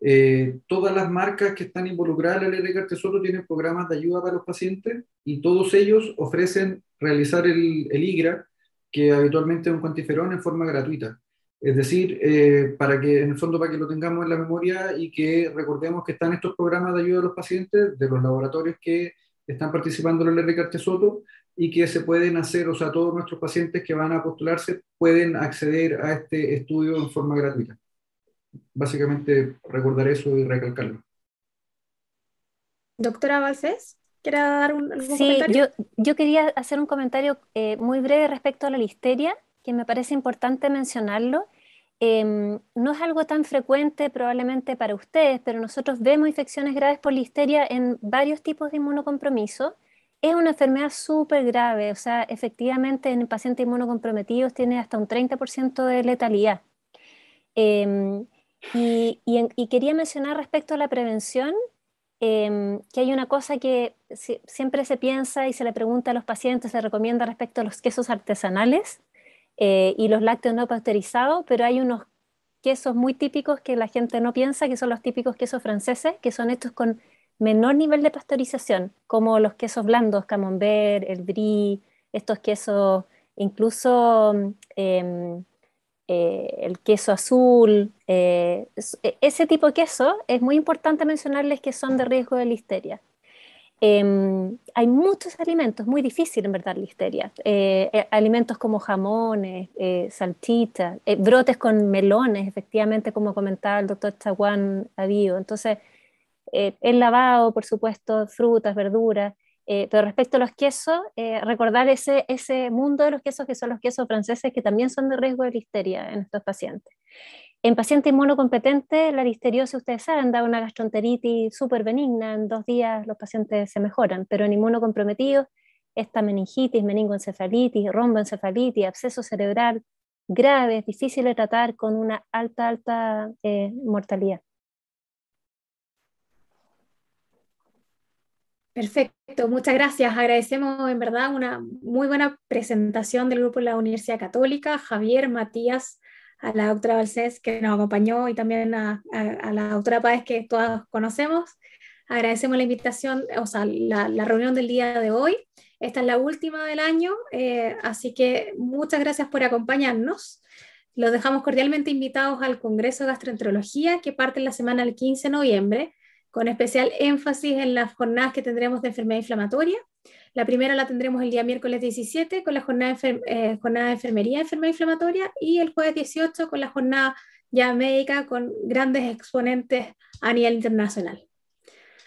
eh, todas las marcas que están involucradas en la ley Ricardo tienen programas de ayuda para los pacientes y todos ellos ofrecen realizar el, el IGRA que habitualmente es un cuantiferón en forma gratuita. Es decir, eh, para que en el fondo para que lo tengamos en la memoria y que recordemos que están estos programas de ayuda a los pacientes de los laboratorios que están participando en el RCarte Soto y que se pueden hacer, o sea, todos nuestros pacientes que van a postularse pueden acceder a este estudio en forma gratuita. Básicamente recordar eso y recalcarlo. Doctora Balcés. ¿Quieres dar un, algún sí, comentario? Yo, yo quería hacer un comentario eh, muy breve respecto a la listeria, que me parece importante mencionarlo. Em, no es algo tan frecuente probablemente para ustedes, pero nosotros vemos infecciones graves por listeria en varios tipos de inmunocompromiso. Es una enfermedad súper grave, o sea, efectivamente en pacientes inmunocomprometidos tiene hasta un 30% de letalidad. Em, y, y, y, quería mencionar respecto a la prevención Em, que hay una cosa que siempre se piensa y se le pregunta a los pacientes, se recomienda respecto a los quesos artesanales eh, y los lácteos no pasteurizados, pero hay unos quesos muy típicos que la gente no piensa, que son los típicos quesos franceses, que son estos con menor nivel de pasteurización, como los quesos blandos, camembert, el brie, estos quesos incluso... Em, eh, el queso azul, eh, e, ese tipo de queso, es muy importante mencionarles que son de riesgo de listeria. Em, hay muchos alimentos, muy difícil en verdad listeria. Eh, alimentos como jamones, salchichas, brotes con melones, efectivamente, como comentaba el doctor Chaguán Avío. Entonces, el lavado, por supuesto, frutas, verduras. Eh, pero respecto a los quesos, eh, recordar ese, ese mundo de los quesos que son los quesos franceses que también son de riesgo de listeria en estos pacientes. En pacientes inmunocompetentes, la listeriosis, ustedes saben, da una gastroenteritis súper benigna, en dos días los pacientes se mejoran, pero en inmunocomprometidos, esta meningitis, meningoencefalitis, romboencefalitis, absceso cerebral, grave, difícil de tratar con una alta, alta eh, mortalidad. Perfecto, muchas gracias. Agradecemos en verdad una muy buena presentación del grupo de la Universidad Católica, Javier, Matías, a la doctora Balsés que nos acompañó y también a, la doctora Páez que todos conocemos. Agradecemos la invitación, o sea, la, reunión del día de hoy. Esta es la última del año, eh, así que muchas gracias por acompañarnos. Los dejamos cordialmente invitados al Congreso de Gastroenterología que parte la semana del 15 de noviembre con especial énfasis en las jornadas que tendremos de enfermedad inflamatoria. La primera la tendremos el día miércoles 17 con la jornada, eh, jornada de enfermería de enfermedad inflamatoria y el jueves 18 con la jornada ya médica con grandes exponentes a nivel internacional.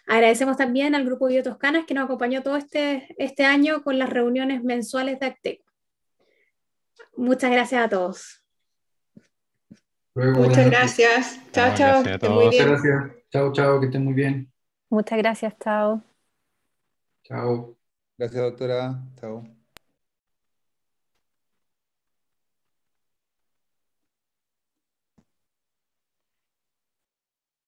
Agradecemos también al Grupo Biotoscanas Toscanas que nos acompañó todo este, este año con las reuniones mensuales de Acteco. Muchas gracias a todos. Muchas gracias. Chao, chao. Muy bien. Gracias. Chao, chao, que estén muy bien. Muchas gracias, chao. Chao. Gracias, doctora. Chao.